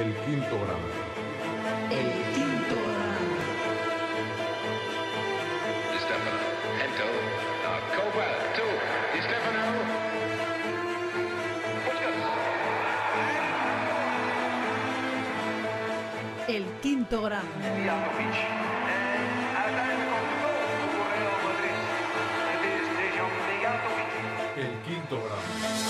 El quinto grado. El quinto grado. Stefano, Hento, cobra tú, Stefano. El quinto grande. El quinto gramo. Uh,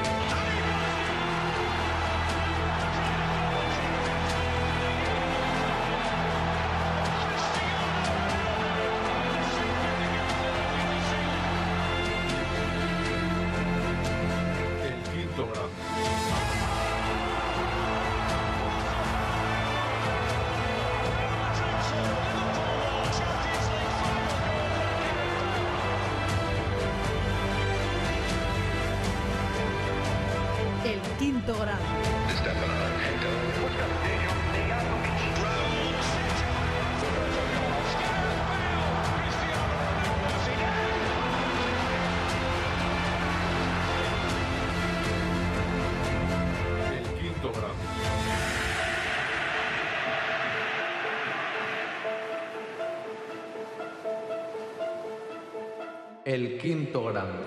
grado. El quinto grado. El quinto grande.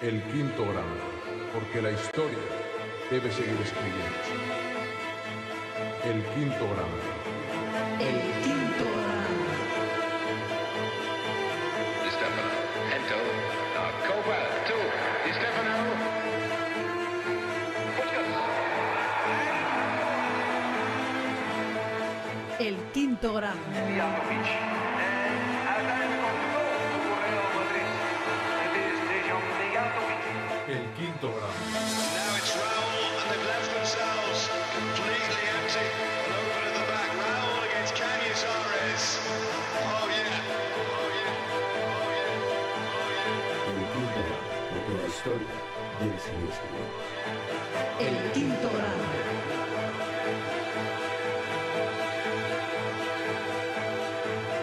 El quinto grande porque la historia debe seguir escribiendo. El quinto gramo. El quinto gran. Estefano. Hento, uh, Cobalt. Stefano. El quinto gramo. historia de escribir. El quinto grado.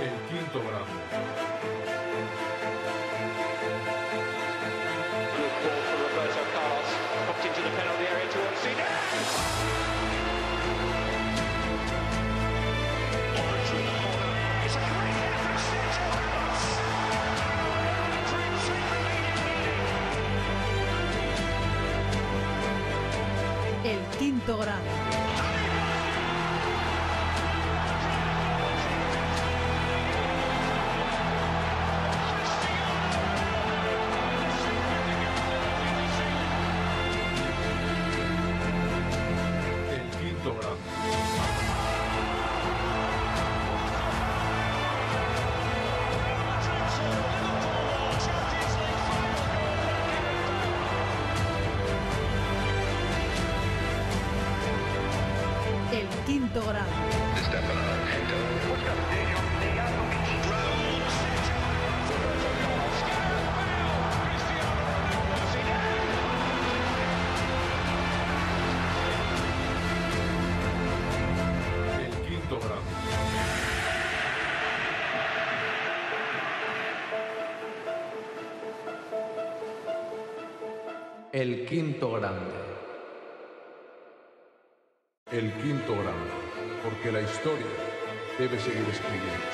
El quinto grado. ball from Roberto Carlos, popped into the penalty area towards Zidane. quinto grado. El quinto grado. El quinto grande. El quinto grande que la historia debe seguir escribiendo.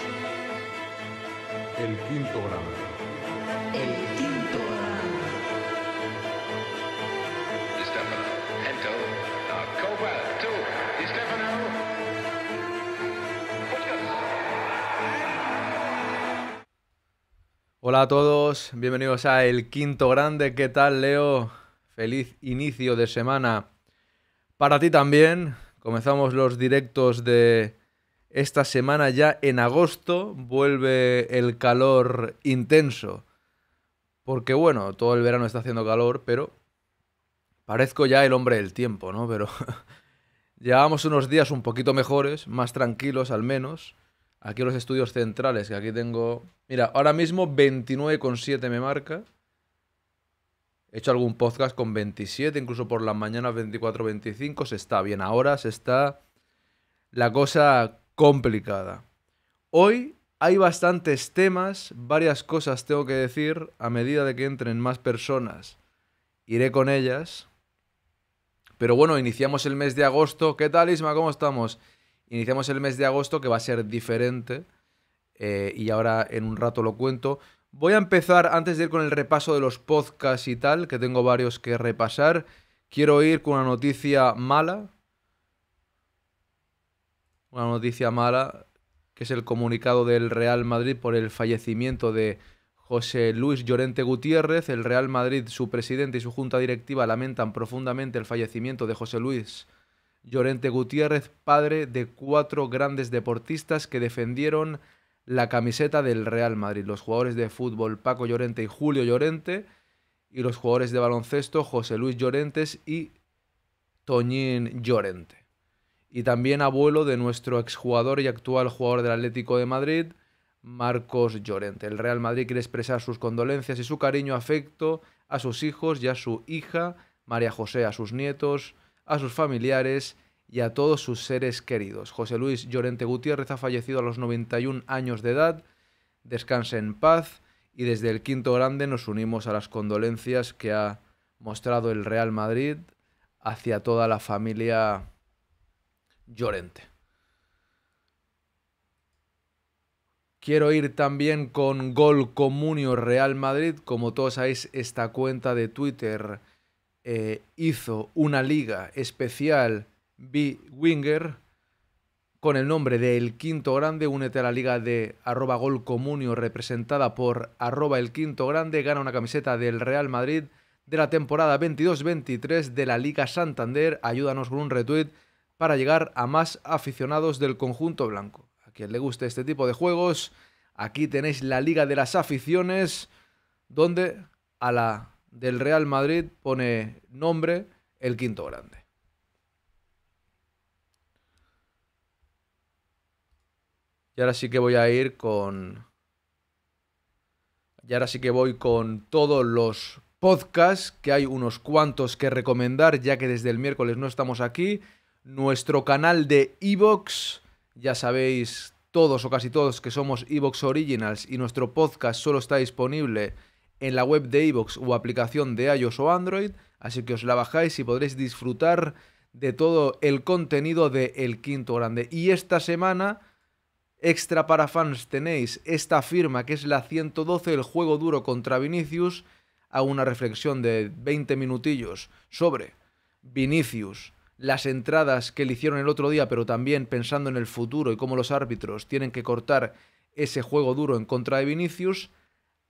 El quinto Grande. El quinto Grande. Hola a todos, bienvenidos a El Quinto Grande. ¿Qué tal, Leo? Feliz inicio de semana para ti también. Comenzamos los directos de esta semana ya en agosto. Vuelve el calor intenso. Porque bueno, todo el verano está haciendo calor, pero parezco ya el hombre del tiempo, ¿no? Pero llevamos unos días un poquito mejores, más tranquilos al menos. Aquí los estudios centrales, que aquí tengo... Mira, ahora mismo 29,7 me marca. He hecho algún podcast con 27, incluso por las mañanas 24, 25. Se está bien ahora, se está la cosa complicada. Hoy hay bastantes temas, varias cosas tengo que decir. A medida de que entren más personas, iré con ellas. Pero bueno, iniciamos el mes de agosto. ¿Qué tal, Isma? ¿Cómo estamos? Iniciamos el mes de agosto que va a ser diferente. Eh, y ahora en un rato lo cuento. Voy a empezar, antes de ir con el repaso de los podcasts y tal, que tengo varios que repasar, quiero ir con una noticia mala. Una noticia mala, que es el comunicado del Real Madrid por el fallecimiento de José Luis Llorente Gutiérrez. El Real Madrid, su presidente y su junta directiva lamentan profundamente el fallecimiento de José Luis Llorente Gutiérrez, padre de cuatro grandes deportistas que defendieron la camiseta del Real Madrid. Los jugadores de fútbol Paco Llorente y Julio Llorente y los jugadores de baloncesto José Luis Llorentes y Toñín Llorente. Y también abuelo de nuestro exjugador y actual jugador del Atlético de Madrid, Marcos Llorente. El Real Madrid quiere expresar sus condolencias y su cariño, afecto a sus hijos y a su hija, María José, a sus nietos, a sus familiares y a todos sus seres queridos. José Luis Llorente Gutiérrez ha fallecido a los 91 años de edad. Descanse en paz y desde el Quinto Grande nos unimos a las condolencias que ha mostrado el Real Madrid hacia toda la familia Llorente. Quiero ir también con Gol Comunio Real Madrid. Como todos sabéis, esta cuenta de Twitter eh, hizo una liga especial B. Winger con el nombre de El Quinto Grande, únete a la liga de arroba golcomunio representada por arroba El Quinto Grande, gana una camiseta del Real Madrid de la temporada 22-23 de la Liga Santander, ayúdanos con un retweet para llegar a más aficionados del conjunto blanco. A quien le guste este tipo de juegos, aquí tenéis la Liga de las Aficiones, donde a la del Real Madrid pone nombre El Quinto Grande. Y ahora sí que voy a ir con... Y ahora sí que voy con todos los podcasts, que hay unos cuantos que recomendar, ya que desde el miércoles no estamos aquí. Nuestro canal de Evox, ya sabéis todos o casi todos que somos Evox Originals y nuestro podcast solo está disponible en la web de Evox o aplicación de iOS o Android, así que os la bajáis y podréis disfrutar de todo el contenido de El Quinto Grande. Y esta semana Extra para fans tenéis esta firma que es la 112, el juego duro contra Vinicius. Hago una reflexión de 20 minutillos sobre Vinicius, las entradas que le hicieron el otro día, pero también pensando en el futuro y cómo los árbitros tienen que cortar ese juego duro en contra de Vinicius.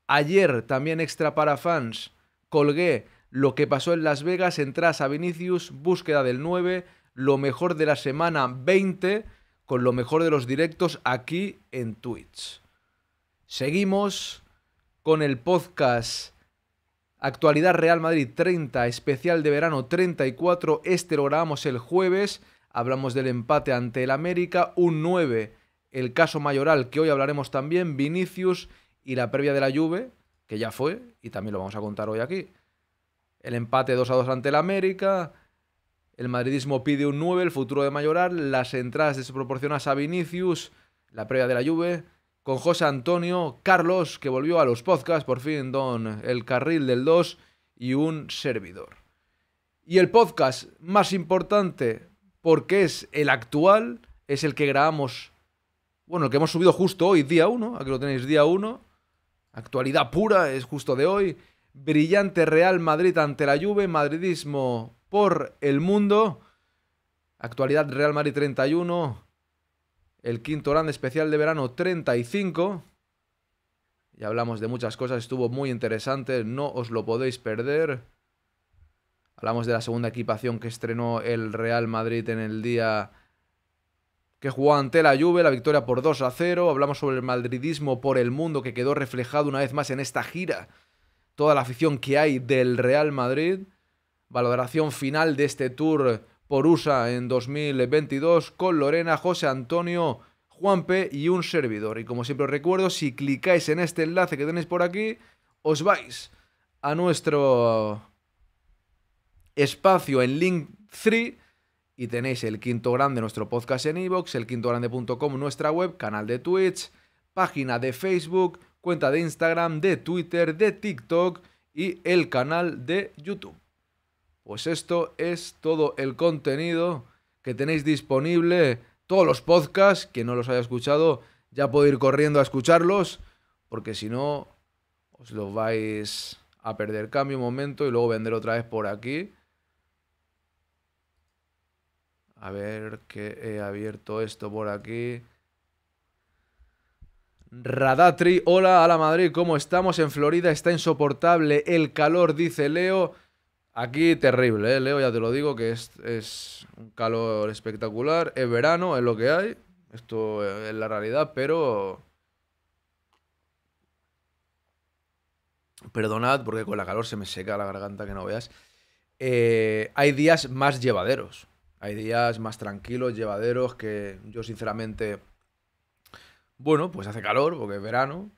Ayer también extra para fans colgué lo que pasó en Las Vegas, entradas a Vinicius, búsqueda del 9, lo mejor de la semana 20 con lo mejor de los directos aquí en Twitch. Seguimos con el podcast Actualidad Real Madrid 30, especial de verano 34. Este lo grabamos el jueves. Hablamos del empate ante el América, un 9, el caso mayoral que hoy hablaremos también, Vinicius y la previa de la Juve, que ya fue y también lo vamos a contar hoy aquí. El empate 2 a 2 ante el América, el madridismo pide un 9, el futuro de Mayoral, las entradas desproporcionadas a Vinicius, la previa de la Juve, con José Antonio, Carlos, que volvió a los podcasts, por fin Don, el carril del 2 y un servidor. Y el podcast más importante, porque es el actual, es el que grabamos, bueno, el que hemos subido justo hoy, día 1, aquí lo tenéis, día 1, actualidad pura, es justo de hoy, brillante Real Madrid ante la Juve, madridismo por el mundo. Actualidad Real Madrid 31, el quinto grande especial de verano 35. y hablamos de muchas cosas, estuvo muy interesante, no os lo podéis perder. Hablamos de la segunda equipación que estrenó el Real Madrid en el día que jugó ante la Juve, la victoria por 2 a 0. Hablamos sobre el madridismo por el mundo que quedó reflejado una vez más en esta gira. Toda la afición que hay del Real Madrid. Valoración final de este tour por USA en 2022 con Lorena, José Antonio, Juanpe y un servidor. Y como siempre os recuerdo, si clicáis en este enlace que tenéis por aquí, os vais a nuestro espacio en Link 3 y tenéis el quinto grande, nuestro podcast en iVoox, e el grande.com nuestra web, canal de Twitch, página de Facebook, cuenta de Instagram, de Twitter, de TikTok y el canal de YouTube. Pues esto es todo el contenido que tenéis disponible, todos los podcasts, quien no los haya escuchado ya puedo ir corriendo a escucharlos, porque si no os lo vais a perder. Cambio un momento y luego vender otra vez por aquí. A ver que he abierto esto por aquí. Radatri, hola, a la Madrid, ¿cómo estamos? En Florida está insoportable el calor, dice Leo. Aquí terrible, eh, Leo, ya te lo digo, que es, un calor espectacular. Es verano, es lo que hay. Esto eh, es la realidad, pero... Perdonad, porque con la calor se me seca la garganta, que no veas. Eh, hay días más llevaderos. Hay días más tranquilos, llevaderos, que yo sinceramente... Bueno, pues hace calor, porque es verano,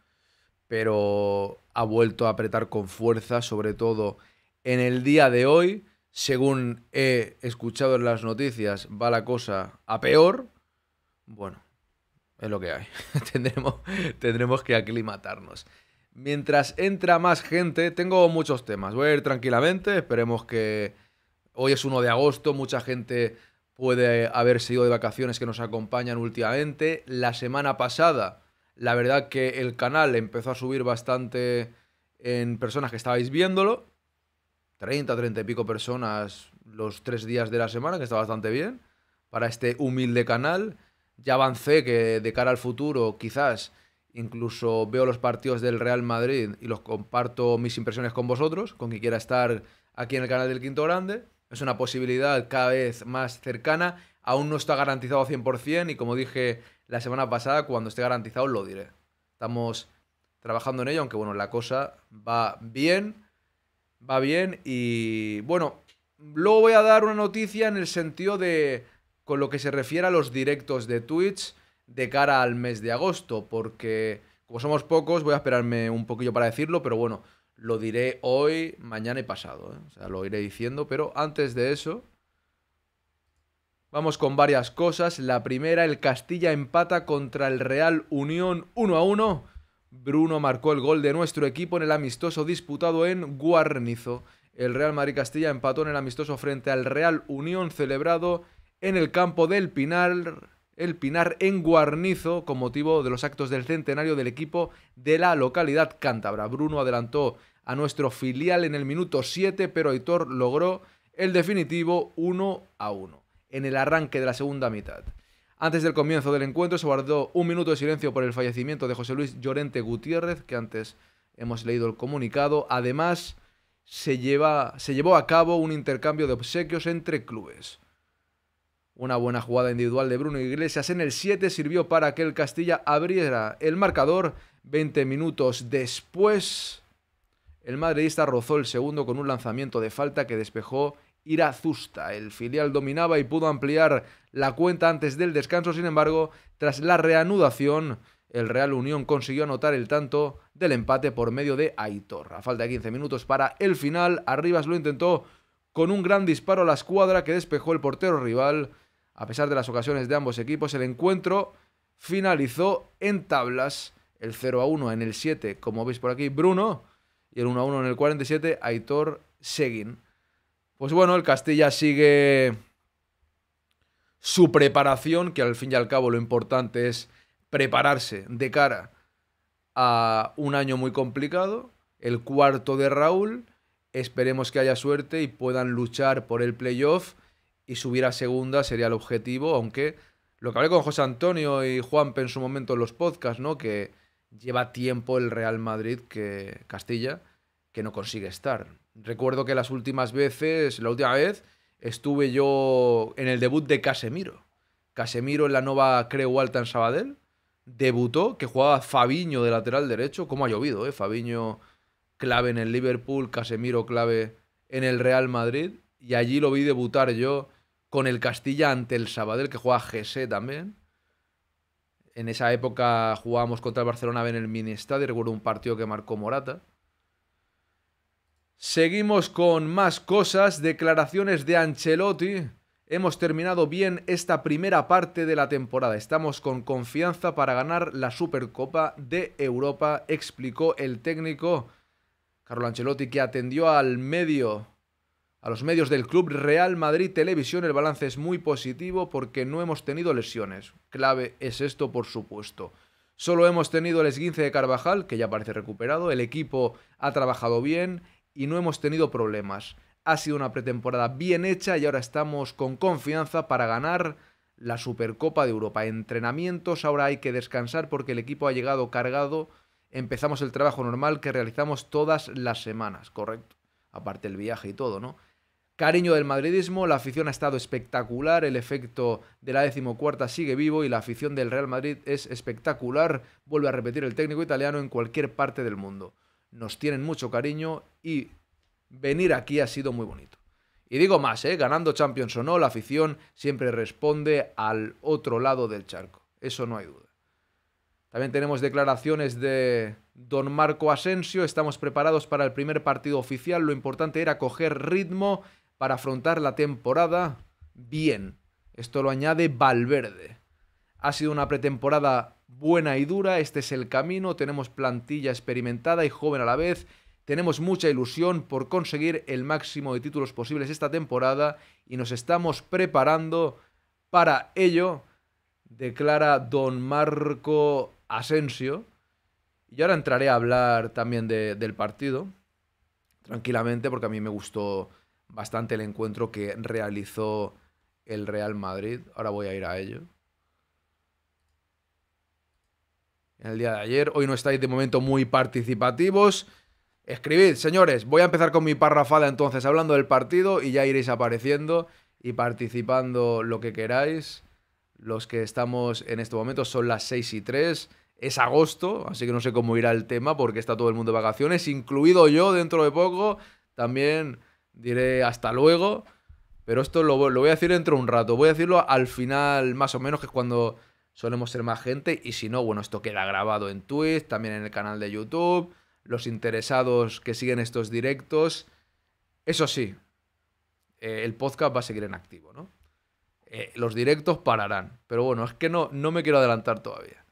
pero ha vuelto a apretar con fuerza, sobre todo en el día de hoy, según he escuchado en las noticias, va la cosa a peor. Bueno, es lo que hay. tendremos, tendremos que aclimatarnos. Mientras entra más gente, tengo muchos temas. Voy a ir tranquilamente, esperemos que hoy es 1 de agosto, mucha gente puede haber sido de vacaciones que nos acompañan últimamente. La semana pasada, la verdad que el canal empezó a subir bastante en personas que estabais viéndolo. 30, 30 y pico personas los tres días de la semana, que está bastante bien, para este humilde canal. Ya avancé que de cara al futuro quizás incluso veo los partidos del Real Madrid y los comparto mis impresiones con vosotros, con quien quiera estar aquí en el canal del Quinto Grande. Es una posibilidad cada vez más cercana, aún no está garantizado 100% y como dije la semana pasada, cuando esté garantizado lo diré. Estamos trabajando en ello, aunque bueno, la cosa va bien va bien y bueno, luego voy a dar una noticia en el sentido de con lo que se refiere a los directos de Twitch de cara al mes de agosto, porque como somos pocos, voy a esperarme un poquillo para decirlo, pero bueno, lo diré hoy, mañana y pasado, ¿eh? o sea, lo iré diciendo, pero antes de eso, vamos con varias cosas. La primera, el Castilla empata contra el Real Unión 1 a 1 Bruno marcó el gol de nuestro equipo en el amistoso disputado en Guarnizo. El Real Madrid Castilla empató en el amistoso frente al Real Unión celebrado en el campo del Pinar, el Pinar en Guarnizo con motivo de los actos del centenario del equipo de la localidad cántabra. Bruno adelantó a nuestro filial en el minuto 7, pero Aitor logró el definitivo 1 a 1 en el arranque de la segunda mitad. Antes del comienzo del encuentro se guardó un minuto de silencio por el fallecimiento de José Luis Llorente Gutiérrez, que antes hemos leído el comunicado. Además, se, lleva, se llevó a cabo un intercambio de obsequios entre clubes. Una buena jugada individual de Bruno Iglesias en el 7 sirvió para que el Castilla abriera el marcador. 20 minutos después, el madridista rozó el segundo con un lanzamiento de falta que despejó azusta El filial dominaba y pudo ampliar la cuenta antes del descanso, sin embargo, tras la reanudación, el Real Unión consiguió anotar el tanto del empate por medio de Aitor. A falta de 15 minutos para el final, Arribas lo intentó con un gran disparo a la escuadra que despejó el portero rival. A pesar de las ocasiones de ambos equipos, el encuentro finalizó en tablas. El 0 a 1 en el 7, como veis por aquí, Bruno. Y el 1 a 1 en el 47, Aitor Seguin. Pues bueno, el Castilla sigue su preparación, que al fin y al cabo lo importante es prepararse de cara a un año muy complicado, el cuarto de Raúl, esperemos que haya suerte y puedan luchar por el playoff y subir a segunda sería el objetivo, aunque lo que hablé con José Antonio y Juanpe en su momento en los podcasts, ¿no? Que lleva tiempo el Real Madrid que Castilla que no consigue estar. Recuerdo que las últimas veces, la última vez, estuve yo en el debut de Casemiro. Casemiro en la nueva Creu Alta en Sabadell. Debutó, que jugaba Fabiño de lateral derecho. ¿Cómo ha llovido, eh? Fabiño clave en el Liverpool, Casemiro clave en el Real Madrid. Y allí lo vi debutar yo con el Castilla ante el Sabadell, que jugaba GC también. En esa época jugábamos contra el Barcelona en el mini y Recuerdo un partido que marcó Morata. Seguimos con más cosas, declaraciones de Ancelotti. Hemos terminado bien esta primera parte de la temporada. Estamos con confianza para ganar la Supercopa de Europa, explicó el técnico Carlo Ancelotti que atendió al medio a los medios del club Real Madrid Televisión. El balance es muy positivo porque no hemos tenido lesiones. Clave es esto, por supuesto. Solo hemos tenido el esguince de Carvajal, que ya parece recuperado. El equipo ha trabajado bien y no hemos tenido problemas. Ha sido una pretemporada bien hecha y ahora estamos con confianza para ganar la Supercopa de Europa. Entrenamientos, ahora hay que descansar porque el equipo ha llegado cargado. Empezamos el trabajo normal que realizamos todas las semanas, correcto. Aparte el viaje y todo, ¿no? Cariño del madridismo, la afición ha estado espectacular, el efecto de la decimocuarta sigue vivo y la afición del Real Madrid es espectacular, vuelve a repetir el técnico italiano en cualquier parte del mundo nos tienen mucho cariño y venir aquí ha sido muy bonito. Y digo más, ¿eh? ganando Champions o no, la afición siempre responde al otro lado del charco. Eso no hay duda. También tenemos declaraciones de don Marco Asensio. Estamos preparados para el primer partido oficial. Lo importante era coger ritmo para afrontar la temporada bien. Esto lo añade Valverde. Ha sido una pretemporada buena y dura, este es el camino, tenemos plantilla experimentada y joven a la vez, tenemos mucha ilusión por conseguir el máximo de títulos posibles esta temporada y nos estamos preparando para ello, declara don Marco Asensio. Y ahora entraré a hablar también del partido, tranquilamente, porque a mí me gustó bastante el encuentro que realizó el Real Madrid. Ahora voy a ir a ello. el día de ayer. Hoy no estáis de momento muy participativos. Escribid, señores. Voy a empezar con mi parrafada entonces, hablando del partido y ya iréis apareciendo y participando lo que queráis. Los que estamos en este momento son las 6 y 3. Es agosto, así que no sé cómo irá el tema porque está todo el mundo de vacaciones, incluido yo dentro de poco. También diré hasta luego. Pero esto lo, lo voy a decir dentro de un rato. Voy a decirlo al final, más o menos, que es cuando solemos ser más gente y si no, bueno, esto queda grabado en Twitch, también en el canal de YouTube, los interesados que siguen estos directos. Eso sí, eh, el podcast va a seguir en activo, ¿no? Eh, los directos pararán, pero bueno, es que no, no me quiero adelantar todavía.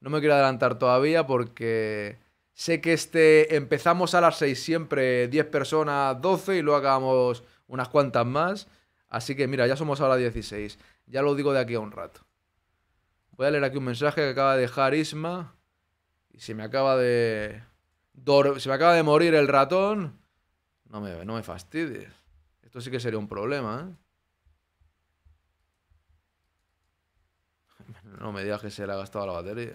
No me quiero adelantar todavía porque sé que este empezamos a las 6 siempre 10 personas, 12 y luego hagamos unas cuantas más. Así que mira, ya somos a las 16. Ya lo digo de aquí a un rato. Voy a leer aquí un mensaje que acaba de dejar Isma. Y se me acaba de. Se me acaba de morir el ratón. No me, no me fastidies. Esto sí que sería un problema, ¿eh? No me digas que se le ha gastado la batería.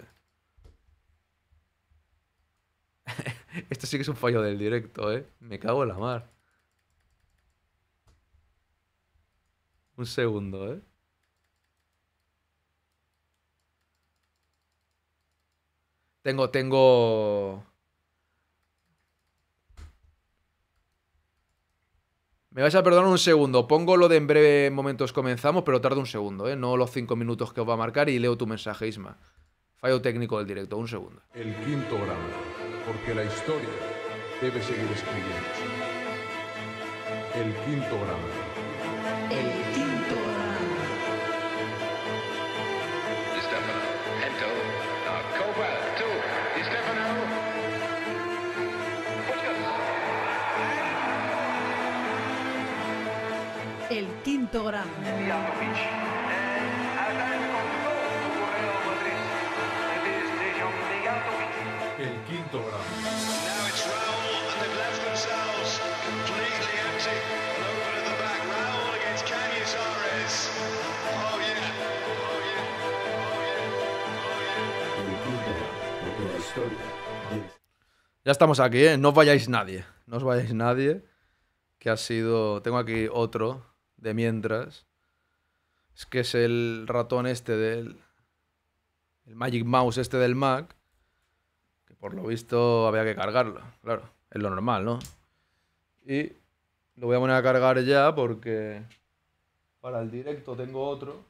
Esto sí que es un fallo del directo, ¿eh? Me cago en la mar. Un segundo, ¿eh? Tengo, tengo... Me vais a perdonar un segundo. Pongo lo de en breve momentos comenzamos, pero tarda un segundo, ¿eh? No los cinco minutos que os va a marcar y leo tu mensaje, Isma. Fallo técnico del directo, un segundo. El quinto grado, porque la historia debe seguir escribiendo. El quinto grado. El El quinto Ya estamos aquí, ¿eh? No os vayáis nadie. No os vayáis nadie. Que ha sido. Tengo aquí otro de mientras es que es el ratón este del el Magic Mouse este del Mac, que por lo visto había que cargarlo, claro, es lo normal, ¿no? Y lo voy a poner a cargar ya porque para el directo tengo otro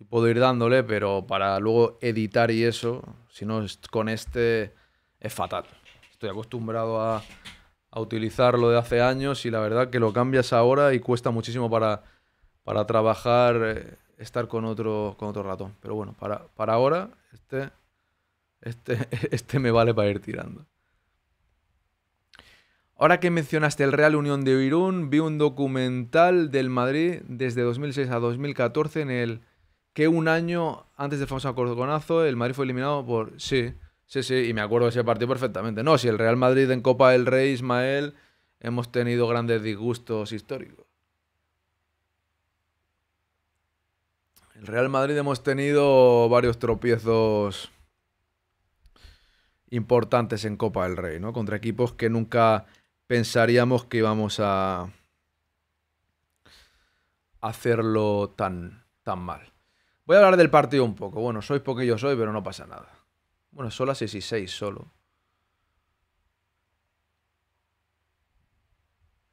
y puedo ir dándole, pero para luego editar y eso, si no con este es fatal. Estoy acostumbrado a a utilizarlo de hace años y la verdad que lo cambias ahora y cuesta muchísimo para, para trabajar, eh, estar con otro, con otro ratón. Pero bueno, para, para ahora este, este, este me vale para ir tirando. Ahora que mencionaste el Real Unión de Irún, vi un documental del Madrid desde 2006 a 2014 en el que un año antes del famoso acordonazo el Madrid fue eliminado por... Sí, Sí, sí, y me acuerdo de ese partido perfectamente. No, si el Real Madrid en Copa del Rey, Ismael, hemos tenido grandes disgustos históricos. El Real Madrid hemos tenido varios tropiezos importantes en Copa del Rey, ¿no? Contra equipos que nunca pensaríamos que íbamos a hacerlo tan, tan mal. Voy a hablar del partido un poco. Bueno, sois poquillo soy, pero no pasa nada. Bueno, 6 y 6, solo.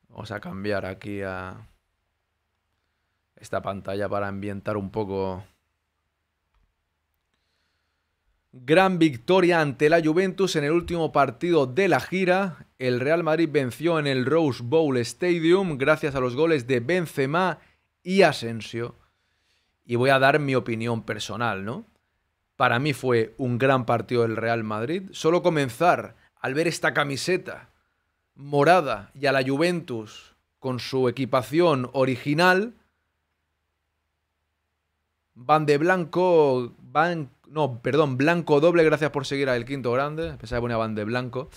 Vamos a cambiar aquí a esta pantalla para ambientar un poco. Gran victoria ante la Juventus en el último partido de la gira. El Real Madrid venció en el Rose Bowl Stadium gracias a los goles de Benzema y Asensio. Y voy a dar mi opinión personal, ¿no? Para mí fue un gran partido del Real Madrid. Solo comenzar al ver esta camiseta morada y a la Juventus con su equipación original. Van de blanco, van, no, perdón, blanco doble, gracias por seguir al quinto grande. Pensaba que ponía van de blanco.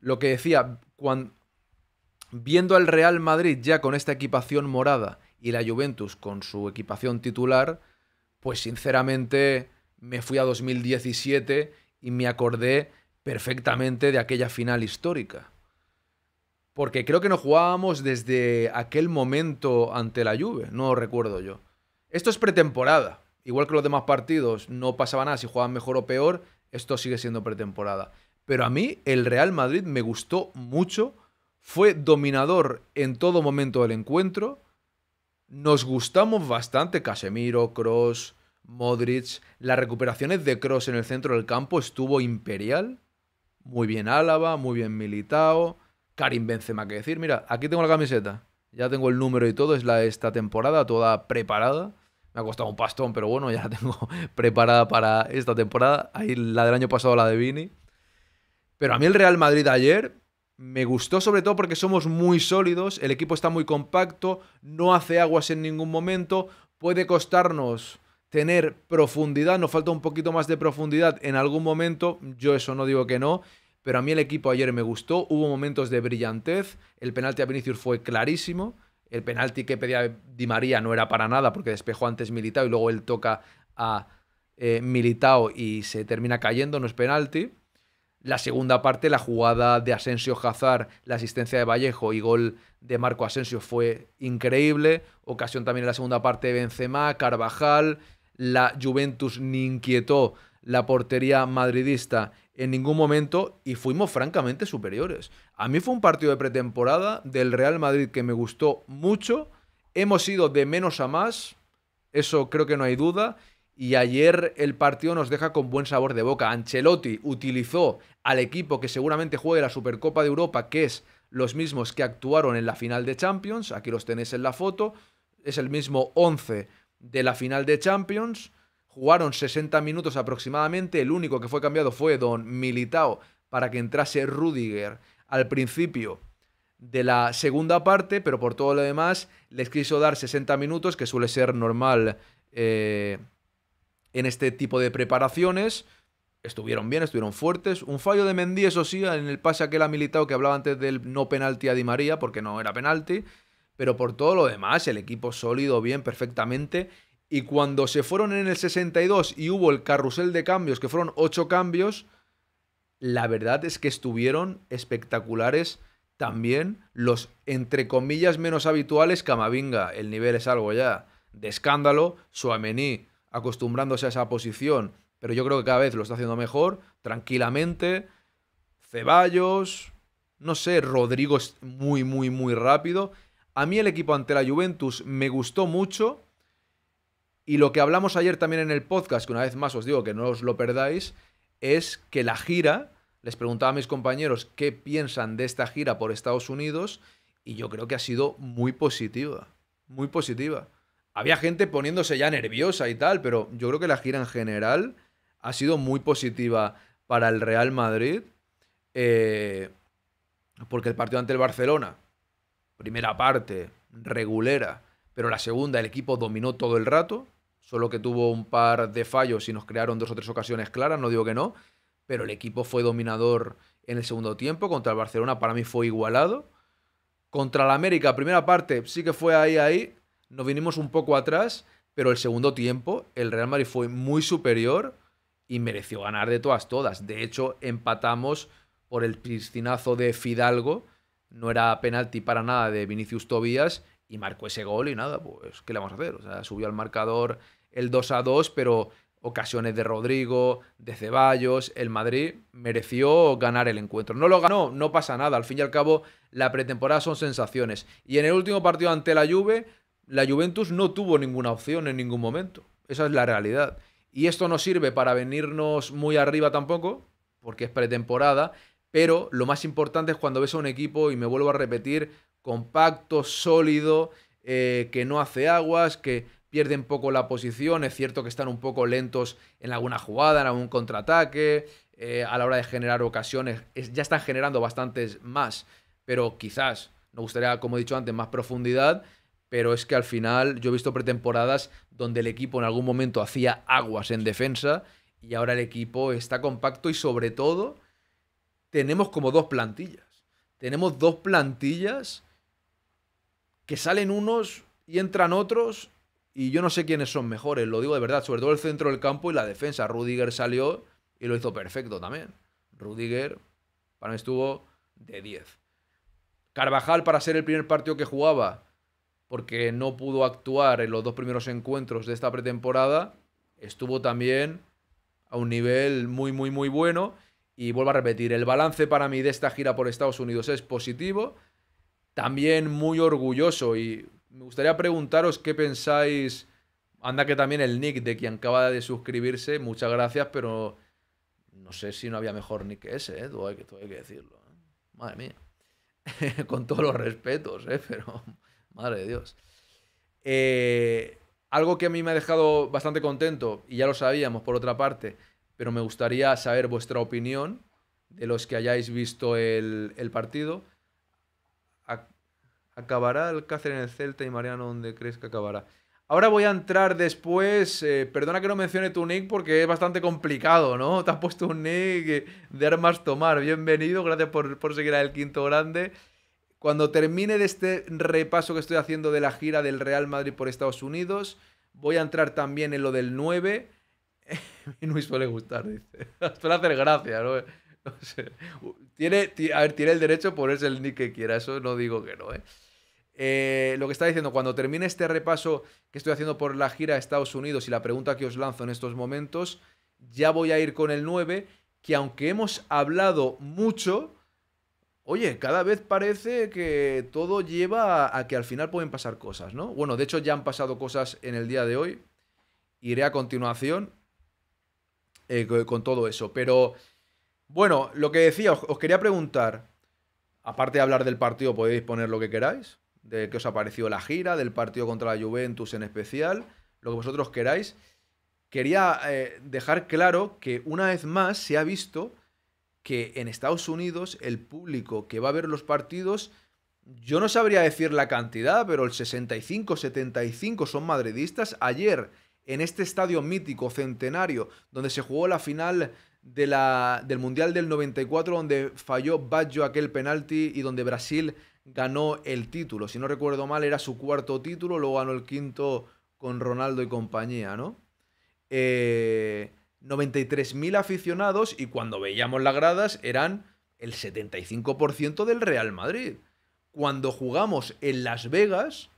Lo que decía, viendo al Real Madrid ya con esta equipación morada y la Juventus con su equipación titular, pues sinceramente me fui a 2017 y me acordé perfectamente de aquella final histórica. Porque creo que no jugábamos desde aquel momento ante la Juve, no recuerdo yo. Esto es pretemporada. Igual que los demás partidos, no pasaba nada si jugaban mejor o peor, esto sigue siendo pretemporada. Pero a mí el Real Madrid me gustó mucho, fue dominador en todo momento del encuentro nos gustamos bastante Casemiro, Cross, Modric. Las recuperaciones de Cross en el centro del campo estuvo imperial. Muy bien Álava, muy bien Militao. Karim Benzema, que decir, mira, aquí tengo la camiseta. Ya tengo el número y todo, es la de esta temporada, toda preparada. Me ha costado un pastón, pero bueno, ya la tengo preparada para esta temporada. Ahí la del año pasado, la de Vini. Pero a mí el Real Madrid ayer me gustó sobre todo porque somos muy sólidos, el equipo está muy compacto, no hace aguas en ningún momento, puede costarnos tener profundidad, nos falta un poquito más de profundidad en algún momento, yo eso no digo que no, pero a mí el equipo ayer me gustó, hubo momentos de brillantez, el penalti a Vinicius fue clarísimo, el penalti que pedía Di María no era para nada porque despejó antes Militao y luego él toca a eh, Militao y se termina cayendo, no es penalti. La segunda parte, la jugada de Asensio Jazar, la asistencia de Vallejo y gol de Marco Asensio fue increíble. Ocasión también en la segunda parte de Benzema, Carvajal. La Juventus ni inquietó la portería madridista en ningún momento y fuimos francamente superiores. A mí fue un partido de pretemporada del Real Madrid que me gustó mucho. Hemos ido de menos a más, eso creo que no hay duda. Y ayer el partido nos deja con buen sabor de boca. Ancelotti utilizó al equipo que seguramente juegue la Supercopa de Europa, que es los mismos que actuaron en la final de Champions. Aquí los tenéis en la foto. Es el mismo 11 de la final de Champions. Jugaron 60 minutos aproximadamente. El único que fue cambiado fue Don Militao para que entrase Rudiger al principio de la segunda parte, pero por todo lo demás les quiso dar 60 minutos, que suele ser normal. Eh, en este tipo de preparaciones. Estuvieron bien, estuvieron fuertes. Un fallo de Mendy, eso sí, en el pase aquel ha militado que hablaba antes del no penalti a Di María, porque no era penalti. Pero por todo lo demás, el equipo sólido, bien, perfectamente. Y cuando se fueron en el 62 y hubo el carrusel de cambios, que fueron ocho cambios, la verdad es que estuvieron espectaculares también los, entre comillas, menos habituales. Camavinga, el nivel es algo ya de escándalo. Suamení, acostumbrándose a esa posición, pero yo creo que cada vez lo está haciendo mejor, tranquilamente. Ceballos, no sé, Rodrigo es muy, muy, muy rápido. A mí el equipo ante la Juventus me gustó mucho. Y lo que hablamos ayer también en el podcast, que una vez más os digo que no os lo perdáis, es que la gira, les preguntaba a mis compañeros qué piensan de esta gira por Estados Unidos, y yo creo que ha sido muy positiva, muy positiva había gente poniéndose ya nerviosa y tal, pero yo creo que la gira en general ha sido muy positiva para el Real Madrid. Eh, porque el partido ante el Barcelona, primera parte, regulera, pero la segunda el equipo dominó todo el rato, solo que tuvo un par de fallos y nos crearon dos o tres ocasiones claras, no digo que no, pero el equipo fue dominador en el segundo tiempo, contra el Barcelona para mí fue igualado, contra el América, primera parte sí que fue ahí, ahí, nos vinimos un poco atrás, pero el segundo tiempo el Real Madrid fue muy superior y mereció ganar de todas, todas. De hecho, empatamos por el piscinazo de Fidalgo, no era penalti para nada de Vinicius Tobías y marcó ese gol y nada, pues ¿qué le vamos a hacer? O sea, subió al marcador el 2 a 2, pero ocasiones de Rodrigo, de Ceballos, el Madrid mereció ganar el encuentro. No lo ganó, no pasa nada, al fin y al cabo la pretemporada son sensaciones. Y en el último partido ante la Juve la Juventus no tuvo ninguna opción en ningún momento. Esa es la realidad. Y esto no sirve para venirnos muy arriba tampoco, porque es pretemporada, pero lo más importante es cuando ves a un equipo, y me vuelvo a repetir, compacto, sólido, eh, que no hace aguas, que pierde un poco la posición, es cierto que están un poco lentos en alguna jugada, en algún contraataque, eh, a la hora de generar ocasiones, ya están generando bastantes más, pero quizás, me gustaría, como he dicho antes, más profundidad, pero es que al final yo he visto pretemporadas donde el equipo en algún momento hacía aguas en defensa y ahora el equipo está compacto y sobre todo tenemos como dos plantillas. Tenemos dos plantillas que salen unos y entran otros y yo no sé quiénes son mejores, lo digo de verdad, sobre todo el centro del campo y la defensa. Rudiger salió y lo hizo perfecto también. Rudiger para mí estuvo de 10. Carvajal para ser el primer partido que jugaba porque no pudo actuar en los dos primeros encuentros de esta pretemporada, estuvo también a un nivel muy, muy, muy bueno. Y vuelvo a repetir, el balance para mí de esta gira por Estados Unidos es positivo, también muy orgulloso y me gustaría preguntaros qué pensáis, anda que también el nick de quien acaba de suscribirse, muchas gracias, pero no sé si no había mejor nick que ese, ¿eh? todo, hay que, decirlo. ¿eh? Madre mía, con todos los respetos, ¿eh? pero Madre de Dios. Eh, algo que a mí me ha dejado bastante contento, y ya lo sabíamos por otra parte, pero me gustaría saber vuestra opinión de los que hayáis visto el, partido. ¿Acabará el Cáceres en el Celta y Mariano donde crees que acabará? Ahora voy a entrar después. Eh, perdona que no mencione tu nick porque es bastante complicado, ¿no? Te has puesto un nick de armas tomar. Bienvenido, gracias por, por seguir al quinto grande. Cuando termine de este repaso que estoy haciendo de la gira del Real Madrid por Estados Unidos, voy a entrar también en lo del 9. mí no me suele gustar, dice. suele hacer gracia, ¿no? sé. Tiene, a ver, tiene el derecho a ponerse el nick que quiera, eso no digo que no, ¿eh? eh lo que está diciendo, cuando termine este repaso que estoy haciendo por la gira de Estados Unidos y la pregunta que os lanzo en estos momentos, ya voy a ir con el 9, que aunque hemos hablado mucho, Oye, cada vez parece que todo lleva a que al final pueden pasar cosas, ¿no? Bueno, de hecho ya han pasado cosas en el día de hoy. Iré a continuación eh, con todo eso. Pero, bueno, lo que decía, os, quería preguntar, aparte de hablar del partido, podéis poner lo que queráis, de qué os ha parecido la gira, del partido contra la Juventus en especial, lo que vosotros queráis. Quería eh, dejar claro que una vez más se ha visto que en Estados Unidos el público que va a ver los partidos, yo no sabría decir la cantidad, pero el 65-75 son madridistas. Ayer, en este estadio mítico, centenario, donde se jugó la final de la, del Mundial del 94, donde falló Baggio aquel penalti y donde Brasil ganó el título. Si no recuerdo mal, era su cuarto título, luego ganó el quinto con Ronaldo y compañía, ¿no? Eh, 93.000 aficionados y cuando veíamos las gradas eran el 75% del Real Madrid. Cuando jugamos en Las Vegas,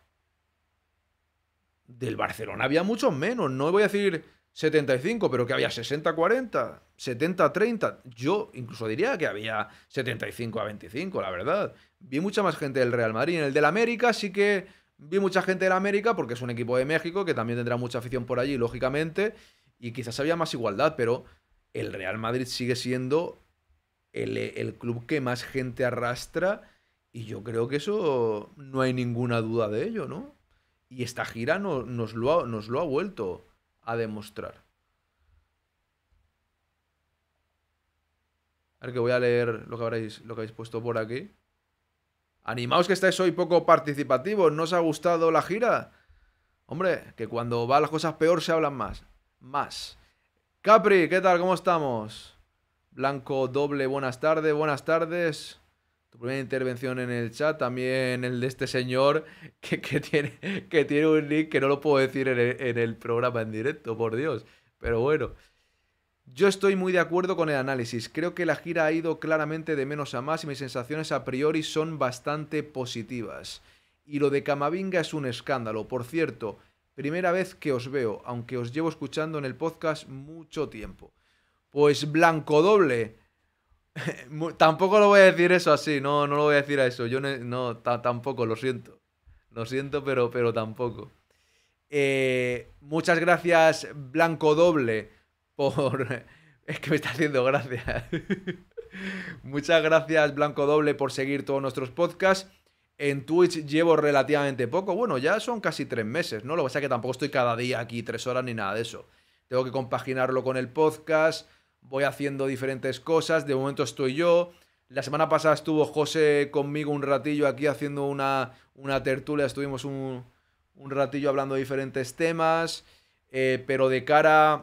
del Barcelona había muchos menos. No voy a decir 75, pero que había 60-40, 70-30. Yo incluso diría que había 75 a 25, la verdad. Vi mucha más gente del Real Madrid. En el del América sí que vi mucha gente del América porque es un equipo de México que también tendrá mucha afición por allí, lógicamente y quizás había más igualdad, pero el Real Madrid sigue siendo el, club que más gente arrastra y yo creo que eso no hay ninguna duda de ello, ¿no? Y esta gira nos, lo ha, nos lo ha vuelto a demostrar. A ver que voy a leer lo que, habréis, lo que habéis puesto por aquí. Animaos que estáis hoy poco participativos. ¿No os ha gustado la gira? Hombre, que cuando va las cosas peor se hablan más más. Capri, ¿qué tal? ¿Cómo estamos? Blanco doble, buenas tardes, buenas tardes. Tu primera intervención en el chat, también el de este señor que, tiene, que tiene un link que no lo puedo decir en el, en el programa en directo, por Dios. Pero bueno. Yo estoy muy de acuerdo con el análisis. Creo que la gira ha ido claramente de menos a más y mis sensaciones a priori son bastante positivas. Y lo de Camavinga es un escándalo. Por cierto, Primera vez que os veo, aunque os llevo escuchando en el podcast mucho tiempo. Pues blanco doble. tampoco lo voy a decir eso así, no, no lo voy a decir a eso. Yo no, no tampoco, lo siento. Lo siento, pero, pero tampoco. Eh, muchas gracias, Blanco Doble, por. es que me está haciendo gracia. muchas gracias, Blanco Doble, por seguir todos nuestros podcasts. En Twitch llevo relativamente poco. Bueno, ya son casi tres meses, ¿no? Lo que pasa es que tampoco estoy cada día aquí tres horas ni nada de eso. Tengo que compaginarlo con el podcast. Voy haciendo diferentes cosas. De momento estoy yo. La semana pasada estuvo José conmigo un ratillo aquí haciendo una, una tertulia. Estuvimos un, ratillo hablando de diferentes temas. Eh, pero de cara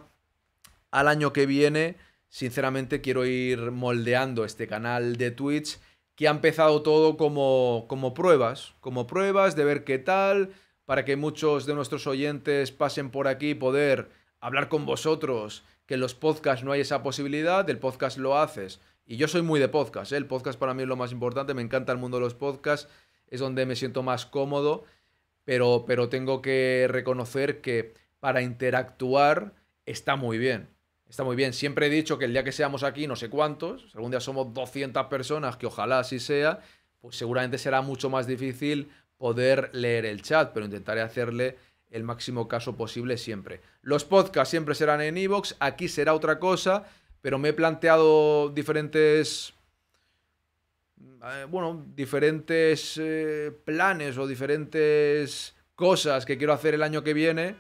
al año que viene, sinceramente quiero ir moldeando este canal de Twitch que ha empezado todo como, como pruebas, como pruebas de ver qué tal, para que muchos de nuestros oyentes pasen por aquí y poder hablar con vosotros, que en los podcasts no hay esa posibilidad, el podcast lo haces. Y yo soy muy de podcast, ¿eh? el podcast para mí es lo más importante, me encanta el mundo de los podcasts, es donde me siento más cómodo, pero, pero tengo que reconocer que para interactuar está muy bien. Está muy bien. Siempre he dicho que el día que seamos aquí, no sé cuántos, algún día somos 200 personas, que ojalá así sea, pues seguramente será mucho más difícil poder leer el chat, pero intentaré hacerle el máximo caso posible siempre. Los podcasts siempre serán en iVoox, aquí será otra cosa, pero me he planteado diferentes... Eh, bueno, diferentes eh, planes o diferentes cosas que quiero hacer el año que viene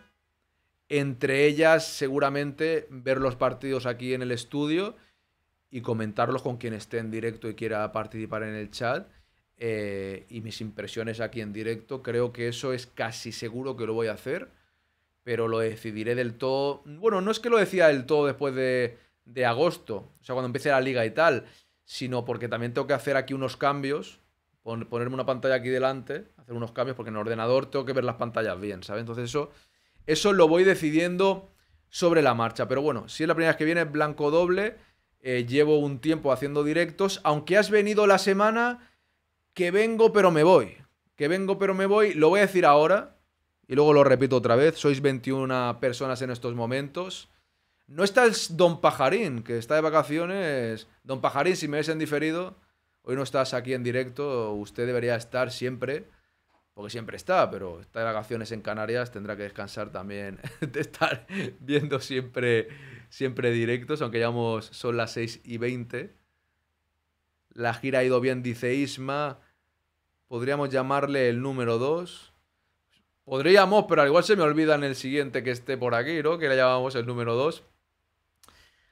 entre ellas, seguramente, ver los partidos aquí en el estudio y comentarlos con quien esté en directo y quiera participar en el chat. Eh, y mis impresiones aquí en directo, creo que eso es casi seguro que lo voy a hacer, pero lo decidiré del todo. Bueno, no es que lo decida del todo después de, de agosto, o sea, cuando empiece la liga y tal, sino porque también tengo que hacer aquí unos cambios, ponerme una pantalla aquí delante, hacer unos cambios, porque en el ordenador tengo que ver las pantallas bien, ¿sabes? Entonces eso eso lo voy decidiendo sobre la marcha. Pero bueno, si es la primera vez que viene blanco doble, eh, llevo un tiempo haciendo directos. Aunque has venido la semana que vengo pero me voy. Que vengo pero me voy, lo voy a decir ahora. Y luego lo repito otra vez, sois 21 personas en estos momentos. No estás Don Pajarín, que está de vacaciones. Don Pajarín, si me ves en diferido, hoy no estás aquí en directo, usted debería estar siempre porque siempre está, pero está de vacaciones en Canarias, tendrá que descansar también de estar viendo siempre, siempre directos, aunque ya son las 6 y 20. La gira ha ido bien, dice Isma. Podríamos llamarle el número 2. Podríamos, pero al igual se me olvida en el siguiente que esté por aquí, ¿no? Que le llamamos el número 2.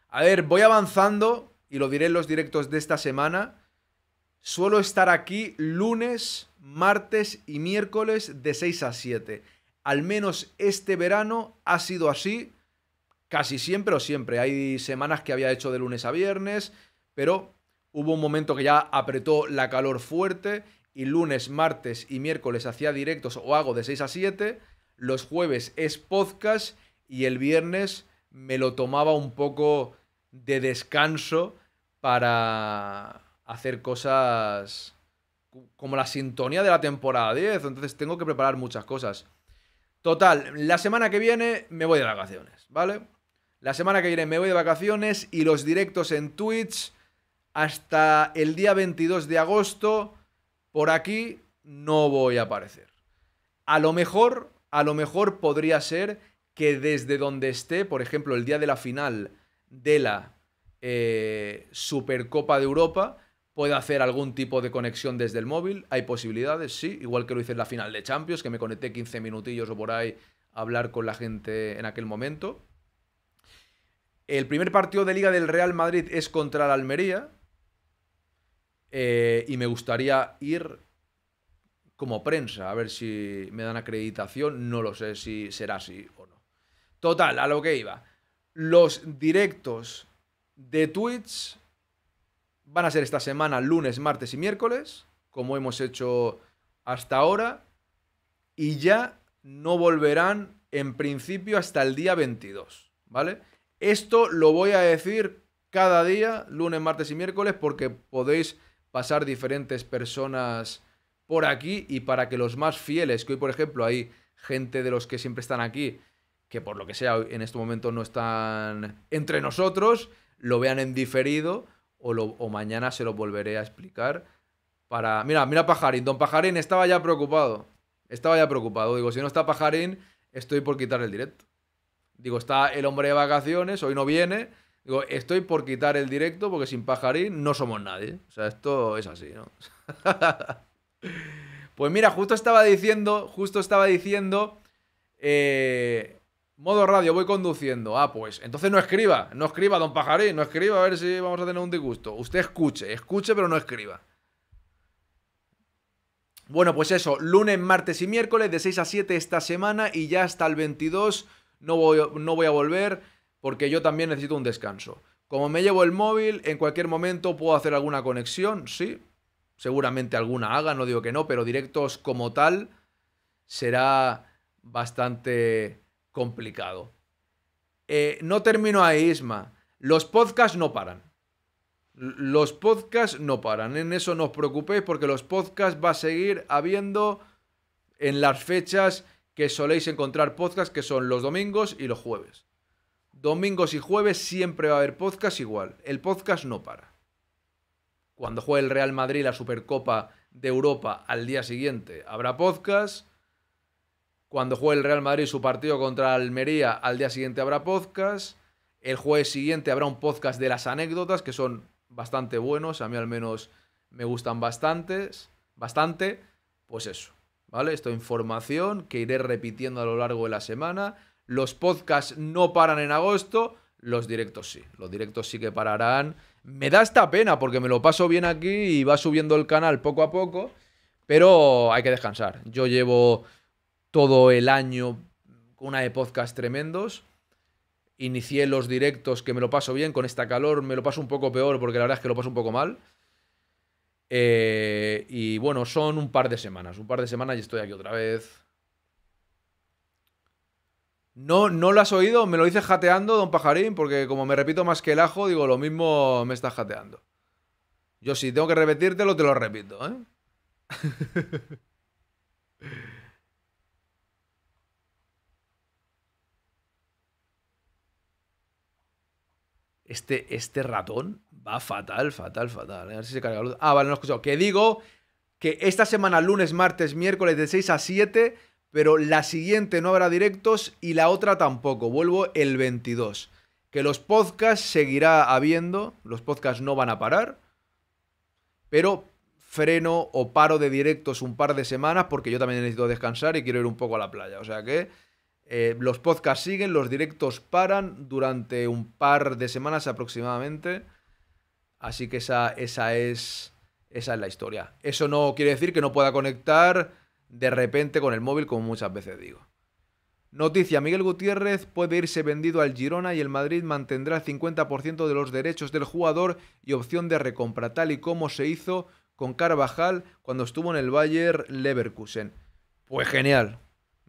A ver, voy avanzando y lo diré en los directos de esta semana. Suelo estar aquí lunes martes y miércoles de 6 a 7. Al menos este verano ha sido así casi siempre o siempre. Hay semanas que había hecho de lunes a viernes, pero hubo un momento que ya apretó la calor fuerte y lunes, martes y miércoles hacía directos o hago de 6 a 7. Los jueves es podcast y el viernes me lo tomaba un poco de descanso para hacer cosas como la sintonía de la temporada 10. Entonces tengo que preparar muchas cosas. Total, la semana que viene me voy de vacaciones, ¿vale? La semana que viene me voy de vacaciones y los directos en Twitch hasta el día 22 de agosto por aquí no voy a aparecer. A lo mejor, a lo mejor podría ser que desde donde esté, por ejemplo, el día de la final de la eh, Supercopa de Europa, Puedo hacer algún tipo de conexión desde el móvil, hay posibilidades, sí, igual que lo hice en la final de Champions, que me conecté 15 minutillos o por ahí a hablar con la gente en aquel momento. El primer partido de liga del Real Madrid es contra la Almería. Eh, y me gustaría ir como prensa, a ver si me dan acreditación, no lo sé si será así o no. Total, a lo que iba. Los directos de Twitch Van a ser esta semana lunes, martes y miércoles, como hemos hecho hasta ahora, y ya no volverán en principio hasta el día 22, ¿vale? Esto lo voy a decir cada día, lunes, martes y miércoles, porque podéis pasar diferentes personas por aquí y para que los más fieles, que hoy por ejemplo hay gente de los que siempre están aquí, que por lo que sea en este momento no están entre nosotros, lo vean en diferido o, mañana se lo volveré a explicar. Para... Mira, mira Pajarín. Don Pajarín estaba ya preocupado. Estaba ya preocupado. Digo, si no está Pajarín, estoy por quitar el directo. Digo, está el hombre de vacaciones, hoy no viene. Digo, estoy por quitar el directo porque sin Pajarín no somos nadie. O sea, esto es así, ¿no? pues mira, justo estaba diciendo, justo estaba diciendo eh, Modo radio, voy conduciendo. Ah, pues. Entonces no escriba, no escriba, don Pajarín, no escriba, a ver si vamos a tener un disgusto. Usted escuche, escuche, pero no escriba. Bueno, pues eso, lunes, martes y miércoles de 6 a 7 esta semana y ya hasta el 22 no voy, no voy a volver porque yo también necesito un descanso. Como me llevo el móvil, en cualquier momento puedo hacer alguna conexión, sí. Seguramente alguna haga, no digo que no, pero directos como tal será bastante complicado. Eh, no termino ahí, Isma. Los podcasts no paran. Los podcasts no paran. En eso no os preocupéis porque los podcasts va a seguir habiendo en las fechas que soléis encontrar podcasts, que son los domingos y los jueves. Domingos y jueves siempre va a haber podcast igual. El podcast no para. Cuando juegue el Real Madrid la Supercopa de Europa al día siguiente habrá podcast. Cuando juegue el Real Madrid su partido contra Almería, al día siguiente habrá podcast. El jueves siguiente habrá un podcast de las anécdotas, que son bastante buenos, a mí al menos me gustan bastantes, bastante. Pues eso, ¿vale? Esto información que iré repitiendo a lo largo de la semana. Los podcasts no paran en agosto, los directos sí, los directos sí que pararán. Me da esta pena porque me lo paso bien aquí y va subiendo el canal poco a poco, pero hay que descansar. Yo llevo todo el año con una de podcast tremendos. Inicié los directos que me lo paso bien, con esta calor me lo paso un poco peor porque la verdad es que lo paso un poco mal. Eh, y bueno, son un par de semanas, un par de semanas y estoy aquí otra vez. No, no lo has oído, me lo dices jateando, don Pajarín, porque como me repito más que el ajo, digo, lo mismo me estás jateando. Yo si tengo que lo te lo repito, ¿eh? Este, este ratón va fatal, fatal, fatal. ¿eh? A ver si se carga la luz. Ah, vale, no he escuchado. Que digo que esta semana, lunes, martes, miércoles, de 6 a 7, pero la siguiente no habrá directos y la otra tampoco. Vuelvo el 22. Que los podcasts seguirá habiendo, los podcasts no van a parar, pero freno o paro de directos un par de semanas porque yo también necesito descansar y quiero ir un poco a la playa. O sea que eh, los podcasts siguen, los directos paran durante un par de semanas aproximadamente. Así que esa, esa, es, esa es la historia. Eso no quiere decir que no pueda conectar de repente con el móvil, como muchas veces digo. Noticia, Miguel Gutiérrez puede irse vendido al Girona y el Madrid mantendrá el 50% de los derechos del jugador y opción de recompra, tal y como se hizo con Carvajal cuando estuvo en el Bayer Leverkusen. Pues genial,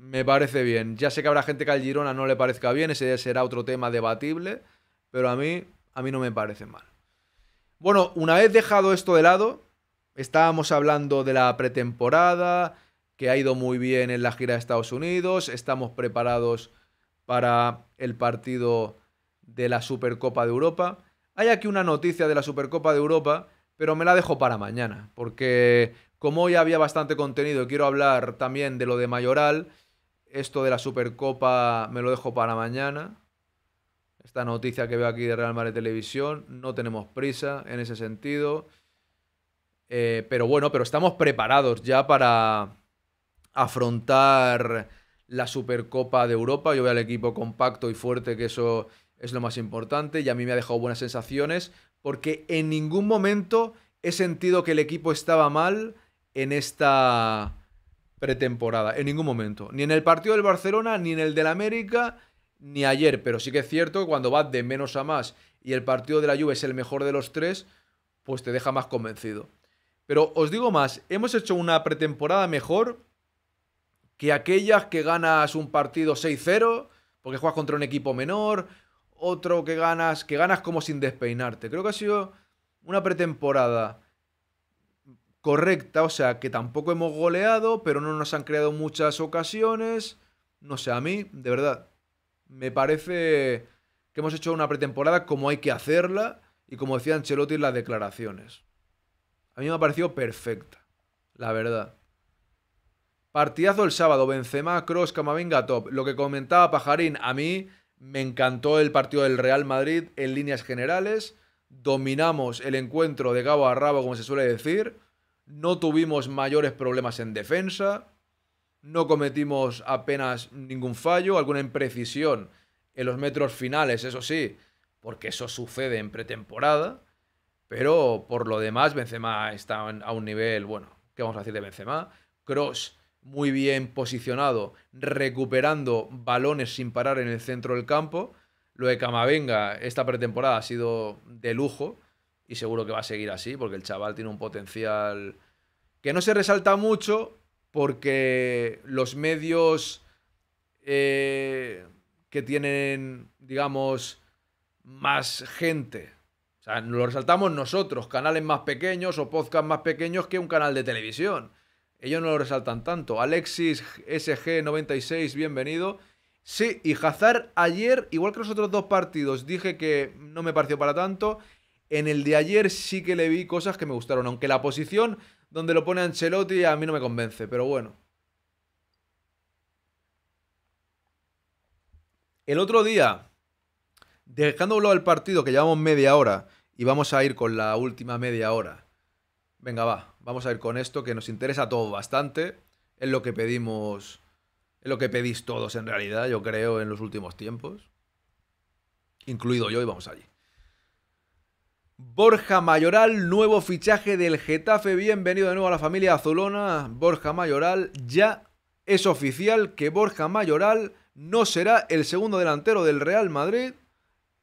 me parece bien. Ya sé que habrá gente que al Girona no le parezca bien, ese será otro tema debatible, pero a mí, a mí no me parece mal. Bueno, una vez dejado esto de lado, estábamos hablando de la pretemporada, que ha ido muy bien en la gira de Estados Unidos, estamos preparados para el partido de la Supercopa de Europa. Hay aquí una noticia de la Supercopa de Europa, pero me la dejo para mañana, porque como hoy había bastante contenido, quiero hablar también de lo de Mayoral, esto de la Supercopa me lo dejo para mañana. Esta noticia que veo aquí de Real Madrid Televisión, no tenemos prisa en ese sentido. Eh, pero bueno, pero estamos preparados ya para afrontar la Supercopa de Europa. Yo veo al equipo compacto y fuerte, que eso es lo más importante. Y a mí me ha dejado buenas sensaciones, porque en ningún momento he sentido que el equipo estaba mal en esta pretemporada, en ningún momento. Ni en el partido del Barcelona, ni en el del América, ni ayer. Pero sí que es cierto que cuando vas de menos a más y el partido de la Juve es el mejor de los tres, pues te deja más convencido. Pero os digo más, hemos hecho una pretemporada mejor que aquellas que ganas un partido 6-0, porque juegas contra un equipo menor, otro que ganas, que ganas como sin despeinarte. Creo que ha sido una pretemporada correcta, o sea, que tampoco hemos goleado, pero no nos han creado muchas ocasiones. No sé, a mí, de verdad, me parece que hemos hecho una pretemporada como hay que hacerla y como decía Ancelotti en las declaraciones. A mí me ha parecido perfecta, la verdad. Partidazo el sábado, Benzema, Cross, Camavinga, top. Lo que comentaba Pajarín, a mí me encantó el partido del Real Madrid en líneas generales. Dominamos el encuentro de gabo a rabo, como se suele decir no tuvimos mayores problemas en defensa, no cometimos apenas ningún fallo, alguna imprecisión en los metros finales, eso sí, porque eso sucede en pretemporada, pero por lo demás Benzema está a un nivel, bueno, ¿qué vamos a decir de Benzema? Cross muy bien posicionado, recuperando balones sin parar en el centro del campo. Lo de Camavinga esta pretemporada ha sido de lujo y seguro que va a seguir así, porque el chaval tiene un potencial que no se resalta mucho porque los medios eh, que tienen, digamos, más gente, o sea, lo resaltamos nosotros, canales más pequeños o podcast más pequeños que un canal de televisión. Ellos no lo resaltan tanto. Alexis SG96, bienvenido. Sí, y Hazard ayer, igual que los otros dos partidos, dije que no me pareció para tanto en el de ayer sí que le vi cosas que me gustaron, aunque la posición donde lo pone Ancelotti a mí no me convence, pero bueno. El otro día, dejando al partido que llevamos media hora y vamos a ir con la última media hora. Venga, va, vamos a ir con esto que nos interesa a todos bastante. Es lo que pedimos, es lo que pedís todos en realidad, yo creo, en los últimos tiempos. Incluido yo y vamos allí. Borja Mayoral, nuevo fichaje del Getafe. Bienvenido de nuevo a la familia azulona. Borja Mayoral, ya es oficial que Borja Mayoral no será el segundo delantero del Real Madrid.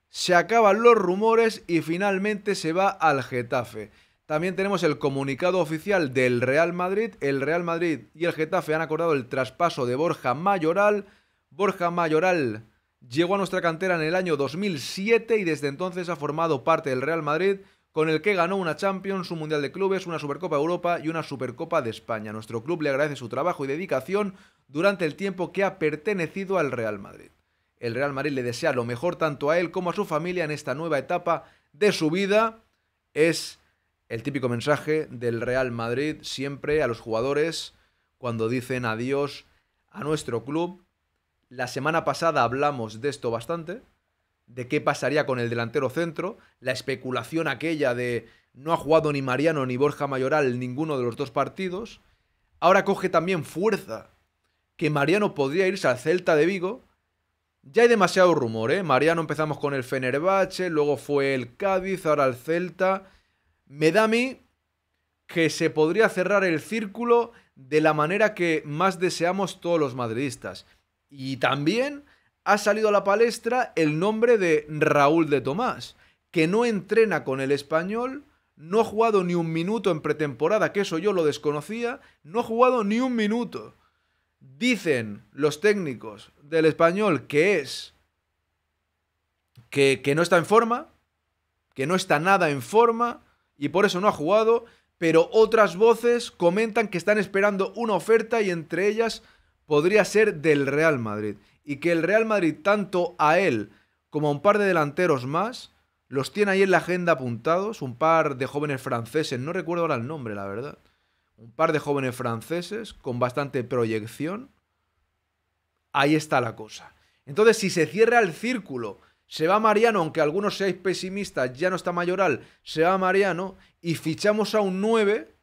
Se acaban los rumores y finalmente se va al Getafe. También tenemos el comunicado oficial del Real Madrid. El Real Madrid y el Getafe han acordado el traspaso de Borja Mayoral. Borja Mayoral Llegó a nuestra cantera en el año 2007 y desde entonces ha formado parte del Real Madrid, con el que ganó una Champions, un Mundial de Clubes, una Supercopa Europa y una Supercopa de España. Nuestro club le agradece su trabajo y dedicación durante el tiempo que ha pertenecido al Real Madrid. El Real Madrid le desea lo mejor tanto a él como a su familia en esta nueva etapa de su vida. Es el típico mensaje del Real Madrid siempre a los jugadores cuando dicen adiós a nuestro club la semana pasada hablamos de esto bastante, de qué pasaría con el delantero centro, la especulación aquella de no ha jugado ni Mariano ni Borja Mayoral ninguno de los dos partidos. Ahora coge también fuerza que Mariano podría irse al Celta de Vigo. Ya hay demasiado rumor, ¿eh? Mariano empezamos con el Fenerbahce, luego fue el Cádiz, ahora el Celta. Me da a mí que se podría cerrar el círculo de la manera que más deseamos todos los madridistas. Y también ha salido a la palestra el nombre de Raúl de Tomás, que no entrena con el español, no ha jugado ni un minuto en pretemporada, que eso yo lo desconocía, no ha jugado ni un minuto. Dicen los técnicos del español que es que, no está en forma, que no está nada en forma y por eso no ha jugado, pero otras voces comentan que están esperando una oferta y entre ellas podría ser del Real Madrid. Y que el Real Madrid, tanto a él como a un par de delanteros más, los tiene ahí en la agenda apuntados, un par de jóvenes franceses, no recuerdo ahora el nombre, la verdad. Un par de jóvenes franceses con bastante proyección. Ahí está la cosa. Entonces, si se cierra el círculo, se va Mariano, aunque algunos seáis pesimistas, ya no está Mayoral, se va Mariano y fichamos a un 9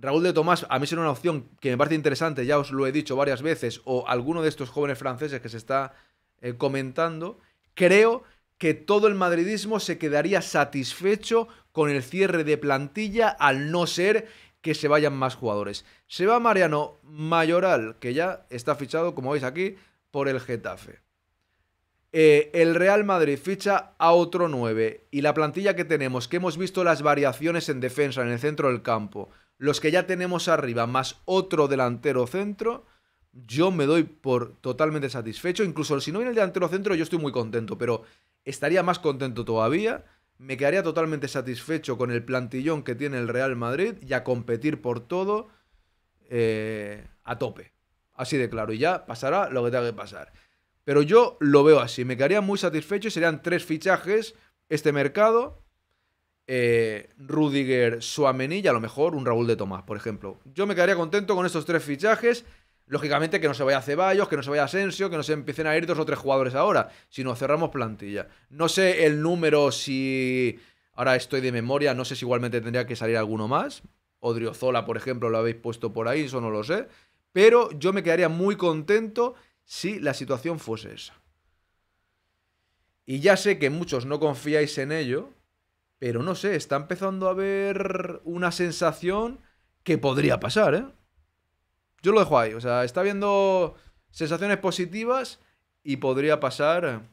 Raúl de Tomás, a mí será una opción que me parece interesante, ya os lo he dicho varias veces, o alguno de estos jóvenes franceses que se está eh, comentando. Creo que todo el madridismo se quedaría satisfecho con el cierre de plantilla al no ser que se vayan más jugadores. Se va Mariano Mayoral, que ya está fichado, como veis aquí, por el Getafe. Eh, el Real Madrid ficha a otro 9 y la plantilla que tenemos, que hemos visto las variaciones en defensa, en el centro del campo, los que ya tenemos arriba más otro delantero centro, yo me doy por totalmente satisfecho. Incluso si no viene el delantero centro, yo estoy muy contento, pero estaría más contento todavía. Me quedaría totalmente satisfecho con el plantillón que tiene el Real Madrid y a competir por todo eh, a tope. Así de claro. Y ya pasará lo que tenga que pasar. Pero yo lo veo así. Me quedaría muy satisfecho y serían tres fichajes este mercado eh, Rudiger, Suamení y a lo mejor un Raúl de Tomás, por ejemplo. Yo me quedaría contento con estos tres fichajes. Lógicamente que no se vaya Ceballos, que no se vaya Asensio, que no se empiecen a ir dos o tres jugadores ahora, Si no, cerramos plantilla. No sé el número si ahora estoy de memoria, no sé si igualmente tendría que salir alguno más. Odriozola, por ejemplo, lo habéis puesto por ahí, eso no lo sé. Pero yo me quedaría muy contento si la situación fuese esa. Y ya sé que muchos no confiáis en ello, pero no sé, está empezando a haber una sensación que podría pasar, ¿eh? Yo lo dejo ahí, o sea, está habiendo sensaciones positivas y podría pasar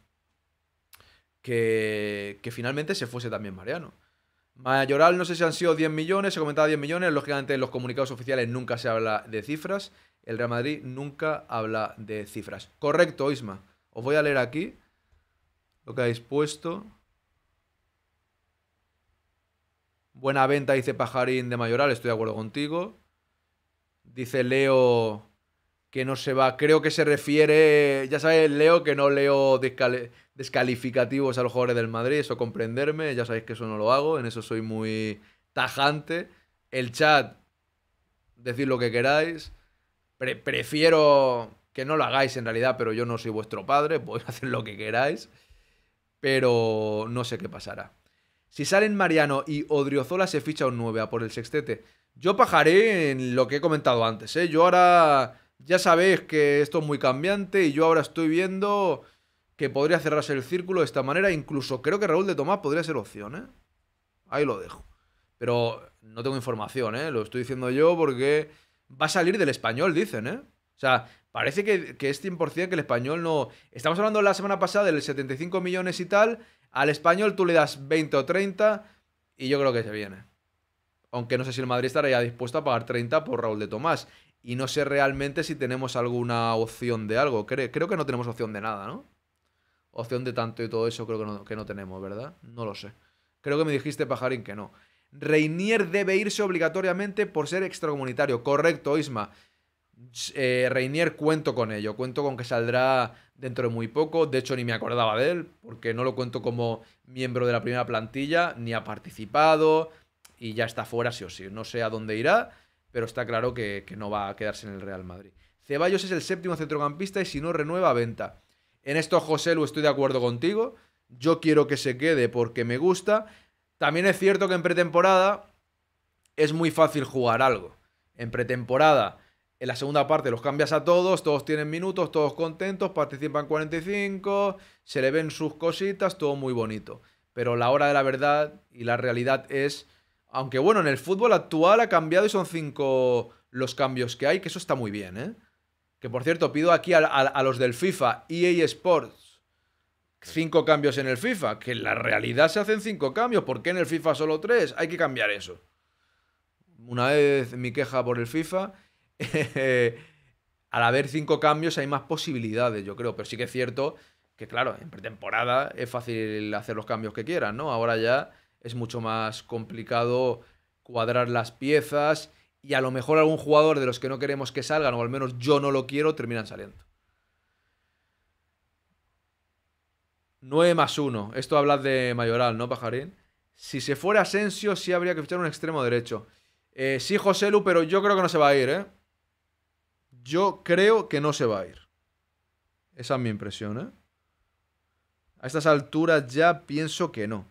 que, finalmente se fuese también Mariano. Mayoral no sé si han sido 10 millones, se comentaba 10 millones, lógicamente en los comunicados oficiales nunca se habla de cifras, el Real Madrid nunca habla de cifras. Correcto, Isma. Os voy a leer aquí lo que habéis puesto. Buena venta, dice Pajarín de Mayoral, estoy de acuerdo contigo. Dice Leo que no se va. Creo que se refiere. Ya sabéis, Leo, que no leo descalificativos a los jugadores del Madrid. Eso comprenderme. Ya sabéis que eso no lo hago. En eso soy muy tajante. El chat, decir lo que queráis. prefiero que no lo hagáis en realidad, pero yo no soy vuestro padre. Podéis hacer lo que queráis. Pero no sé qué pasará. Si salen Mariano y Odriozola, se ficha un 9 a por el sextete. Yo pajaré en lo que he comentado antes, ¿eh? Yo ahora. Ya sabéis que esto es muy cambiante y yo ahora estoy viendo que podría cerrarse el círculo de esta manera. Incluso creo que Raúl de Tomás podría ser opción, ¿eh? Ahí lo dejo. Pero no tengo información, ¿eh? Lo estoy diciendo yo porque va a salir del español, dicen, ¿eh? O sea, parece que, que es 100% que el español no... Estamos hablando la semana pasada del 75 millones y tal, al español tú le das 20 o 30 y yo creo que se viene. Aunque no sé si el Madrid estaría dispuesto a pagar 30 por Raúl de Tomás. Y no sé realmente si tenemos alguna opción de algo. Creo, que no tenemos opción de nada, ¿no? Opción de tanto y todo eso creo que no, que no tenemos, ¿verdad? No lo sé. Creo que me dijiste, Pajarín, que no. Reinier debe irse obligatoriamente por ser extracomunitario. Correcto, Isma. Eh, Reinier cuento con ello. Cuento con que saldrá dentro de muy poco. De hecho, ni me acordaba de él, porque no lo cuento como miembro de la primera plantilla, ni ha participado y ya está fuera, sí o sí. No sé a dónde irá, pero está claro que, que no va a quedarse en el Real Madrid. Ceballos es el séptimo centrocampista y si no renueva, venta. En esto, José, lo estoy de acuerdo contigo. Yo quiero que se quede porque me gusta. También es cierto que en pretemporada es muy fácil jugar algo. En pretemporada en la segunda parte los cambias a todos, todos tienen minutos, todos contentos, participan 45, se le ven sus cositas, todo muy bonito. Pero la hora de la verdad y la realidad es, aunque bueno, en el fútbol actual ha cambiado y son cinco los cambios que hay, que eso está muy bien, ¿eh? Que por cierto, pido aquí a, los del FIFA, EA Sports, cinco cambios en el FIFA, que en la realidad se hacen cinco cambios, ¿por qué en el FIFA solo tres? Hay que cambiar eso. Una vez mi queja por el FIFA al haber cinco cambios hay más posibilidades, yo creo. Pero sí que es cierto que, claro, en pretemporada es fácil hacer los cambios que quieran, ¿no? Ahora ya es mucho más complicado cuadrar las piezas y a lo mejor algún jugador de los que no queremos que salgan, o al menos yo no lo quiero, terminan saliendo. 9 más 1. Esto hablas de Mayoral, ¿no, Pajarín? Si se fuera Asensio, sí habría que fichar un extremo derecho. Eh, sí, Lu, pero yo creo que no se va a ir, ¿eh? yo creo que no se va a ir. Esa es mi impresión, ¿eh? A estas alturas ya pienso que no.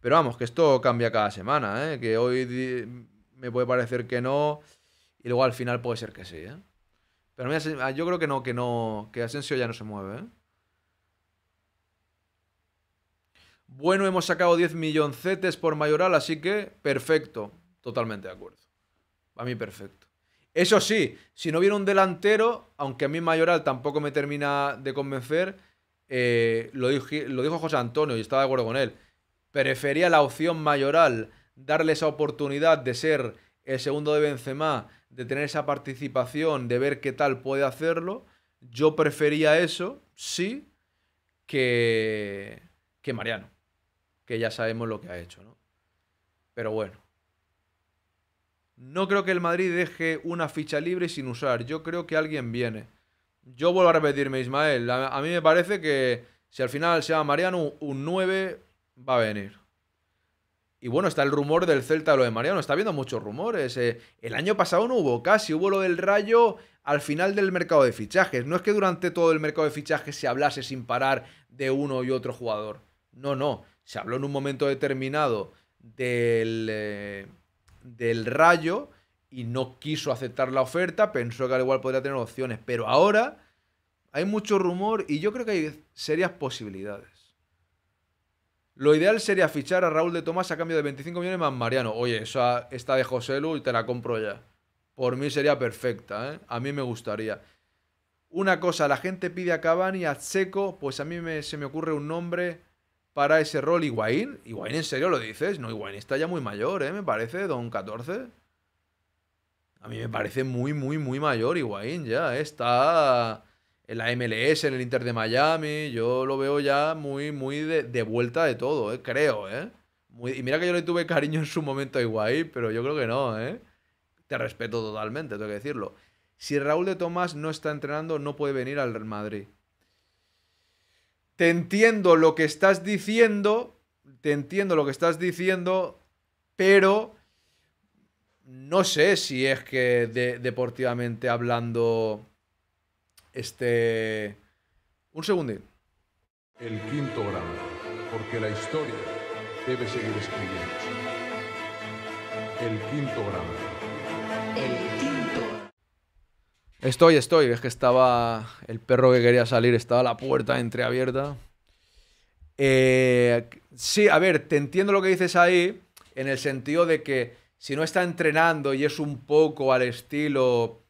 Pero vamos, que esto cambia cada semana, ¿eh? Que hoy me puede parecer que no y luego al final puede ser que sí, ¿eh? Pero yo creo que no, que no, que Asensio ya no se mueve, ¿eh? Bueno, hemos sacado 10 milloncetes por mayoral, así que perfecto. Totalmente de acuerdo. A mí perfecto. Eso sí, si no hubiera un delantero, aunque a mí Mayoral tampoco me termina de convencer, eh, lo, dijo, lo dijo José Antonio y estaba de acuerdo con él. Prefería la opción Mayoral, darle esa oportunidad de ser el segundo de Benzema, de tener esa participación, de ver qué tal puede hacerlo. Yo prefería eso, sí, que, que Mariano, que ya sabemos lo que ha hecho, ¿no? Pero bueno. No creo que el Madrid deje una ficha libre sin usar. Yo creo que alguien viene. Yo vuelvo a repetirme, Ismael. A, mí me parece que si al final se Mariano, un 9 va a venir. Y bueno, está el rumor del Celta lo de Mariano. Está habiendo muchos rumores. Eh, el año pasado no hubo casi. Hubo lo del rayo al final del mercado de fichajes. No es que durante todo el mercado de fichajes se hablase sin parar de uno y otro jugador. No, no. Se habló en un momento determinado del eh, del Rayo y no quiso aceptar la oferta, pensó que al igual podría tener opciones, pero ahora hay mucho rumor y yo creo que hay serias posibilidades. Lo ideal sería fichar a Raúl de Tomás a cambio de 25 millones más Mariano. Oye, esa está de José Lu y te la compro ya. Por mí sería perfecta, ¿eh? A mí me gustaría. Una cosa, la gente pide a Cavani, a seco pues a mí se me ocurre un nombre para ese rol Higuaín. Higuaín, ¿en serio lo dices? No, Higuaín está ya muy mayor, ¿eh? Me parece, Don 14. A mí me parece muy, muy, muy mayor Higuaín ya. ¿eh? Está en la MLS, en el Inter de Miami. Yo lo veo ya muy, muy de, vuelta de todo, ¿eh? Creo, ¿eh? y mira que yo le tuve cariño en su momento a Higuaín, pero yo creo que no, ¿eh? Te respeto totalmente, tengo que decirlo. Si Raúl de Tomás no está entrenando, no puede venir al Madrid te entiendo lo que estás diciendo, te entiendo lo que estás diciendo, pero no sé si es que deportivamente hablando, este... Un segundo El quinto grado, porque la historia debe seguir escribiendo. El quinto grado. Estoy, estoy. Es que estaba el perro que quería salir, estaba la puerta entreabierta. Eh, sí, a ver, te entiendo lo que dices ahí, en el sentido de que si no está entrenando y es un poco al estilo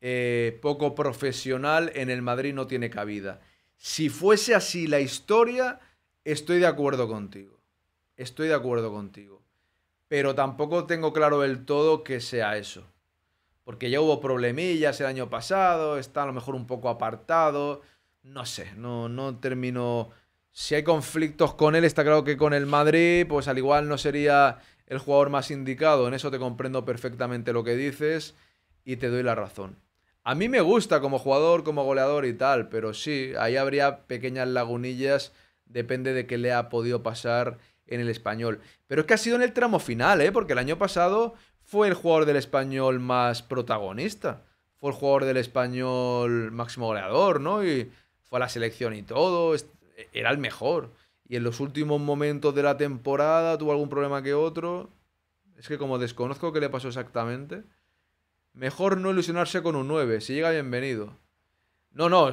eh, poco profesional, en el Madrid no tiene cabida. Si fuese así la historia, estoy de acuerdo contigo. Estoy de acuerdo contigo. Pero tampoco tengo claro del todo que sea eso porque ya hubo problemillas el año pasado, está a lo mejor un poco apartado, no sé, no, no termino... Si hay conflictos con él, está claro que con el Madrid, pues al igual no sería el jugador más indicado, en eso te comprendo perfectamente lo que dices y te doy la razón. A mí me gusta como jugador, como goleador y tal, pero sí, ahí habría pequeñas lagunillas, depende de qué le ha podido pasar en el español. Pero es que ha sido en el tramo final, ¿eh? porque el año pasado fue el jugador del español más protagonista. Fue el jugador del español máximo goleador, ¿no? Y fue a la selección y todo. Era el mejor. Y en los últimos momentos de la temporada tuvo algún problema que otro. Es que como desconozco qué le pasó exactamente. Mejor no ilusionarse con un 9. Si llega, bienvenido. No, no.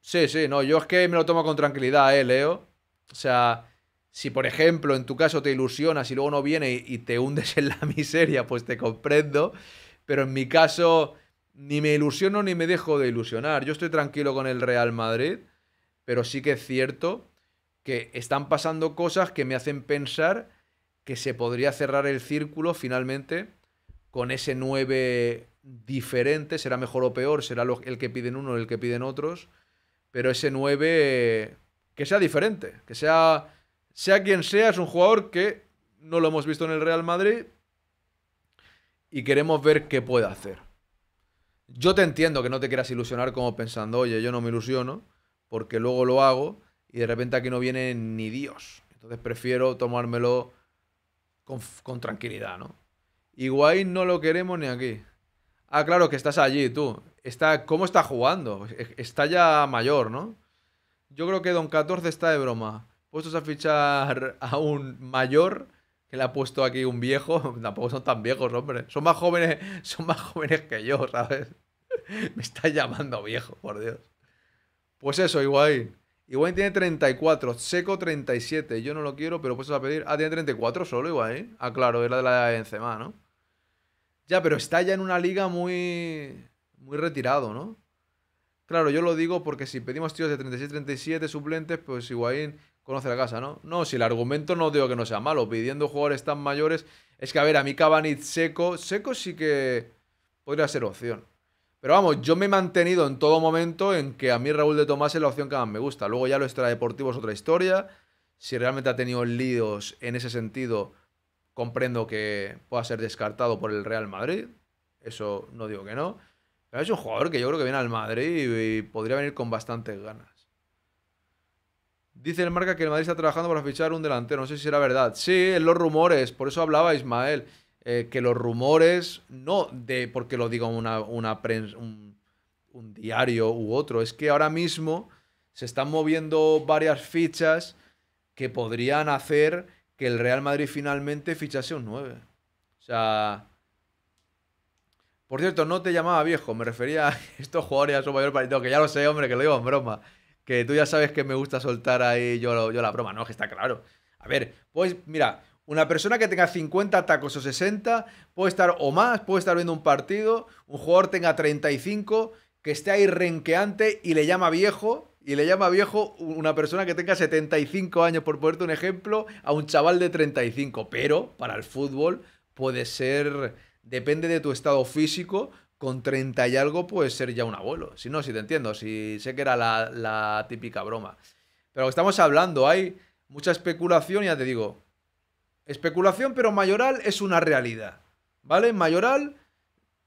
Sí, sí, no. Yo es que me lo tomo con tranquilidad, eh, Leo. O sea, si, por ejemplo, en tu caso te ilusionas y luego no viene y, te hundes en la miseria, pues te comprendo. Pero en mi caso, ni me ilusiono ni me dejo de ilusionar. Yo estoy tranquilo con el Real Madrid, pero sí que es cierto que están pasando cosas que me hacen pensar que se podría cerrar el círculo finalmente con ese 9 diferente, será mejor o peor, será el que piden uno, el que piden otros, pero ese 9 eh, que sea diferente, que sea sea quien sea, es un jugador que no lo hemos visto en el Real Madrid y queremos ver qué puede hacer. Yo te entiendo que no te quieras ilusionar como pensando, oye, yo no me ilusiono porque luego lo hago y de repente aquí no viene ni Dios. Entonces prefiero tomármelo con, tranquilidad, ¿no? Igual no lo queremos ni aquí. Ah, claro, que estás allí, tú. Está, ¿Cómo está jugando? Está ya mayor, ¿no? Yo creo que Don 14 está de broma puestos a fichar a un mayor que le ha puesto aquí un viejo. Tampoco son tan viejos, hombre. Son más jóvenes, son más jóvenes que yo, ¿sabes? Me está llamando viejo, por Dios. Pues eso, igual igual tiene 34, Seco 37. Yo no lo quiero, pero puestos a pedir. Ah, tiene 34 solo igual. Ah, claro, era de la de ¿no? Ya, pero está ya en una liga muy muy retirado, ¿no? Claro, yo lo digo porque si pedimos tíos de 36-37 suplentes, pues igual conoce la casa, ¿no? No, si el argumento no digo que no sea malo, pidiendo jugadores tan mayores, es que a ver, a mí Cavani seco, seco sí que podría ser opción. Pero vamos, yo me he mantenido en todo momento en que a mí Raúl de Tomás es la opción que más me gusta. Luego ya lo extradeportivo es otra historia. Si realmente ha tenido líos en ese sentido, comprendo que pueda ser descartado por el Real Madrid. Eso no digo que no. Pero es un jugador que yo creo que viene al Madrid y podría venir con bastantes ganas. Dice el marca que el Madrid está trabajando para fichar un delantero. No sé si era verdad. Sí, en los rumores. Por eso hablaba Ismael. Eh, que los rumores, no de porque lo diga una, una un, diario u otro, es que ahora mismo se están moviendo varias fichas que podrían hacer que el Real Madrid finalmente fichase un 9. O sea. Por cierto, no te llamaba viejo, me refería a estos jugadores a su mayor partido, que ya lo sé, hombre, que lo digo en broma que tú ya sabes que me gusta soltar ahí yo, yo la broma, ¿no? Que está claro. A ver, pues mira, una persona que tenga 50 tacos o 60 puede estar o más, puede estar viendo un partido, un jugador tenga 35, que esté ahí renqueante y le llama viejo, y le llama viejo una persona que tenga 75 años, por ponerte un ejemplo, a un chaval de 35, pero para el fútbol puede ser, depende de tu estado físico, con 30 y algo puede ser ya un abuelo. Si no, si te entiendo, si sé que era la, típica broma. Pero estamos hablando, hay mucha especulación, ya te digo. Especulación, pero mayoral es una realidad. ¿Vale? Mayoral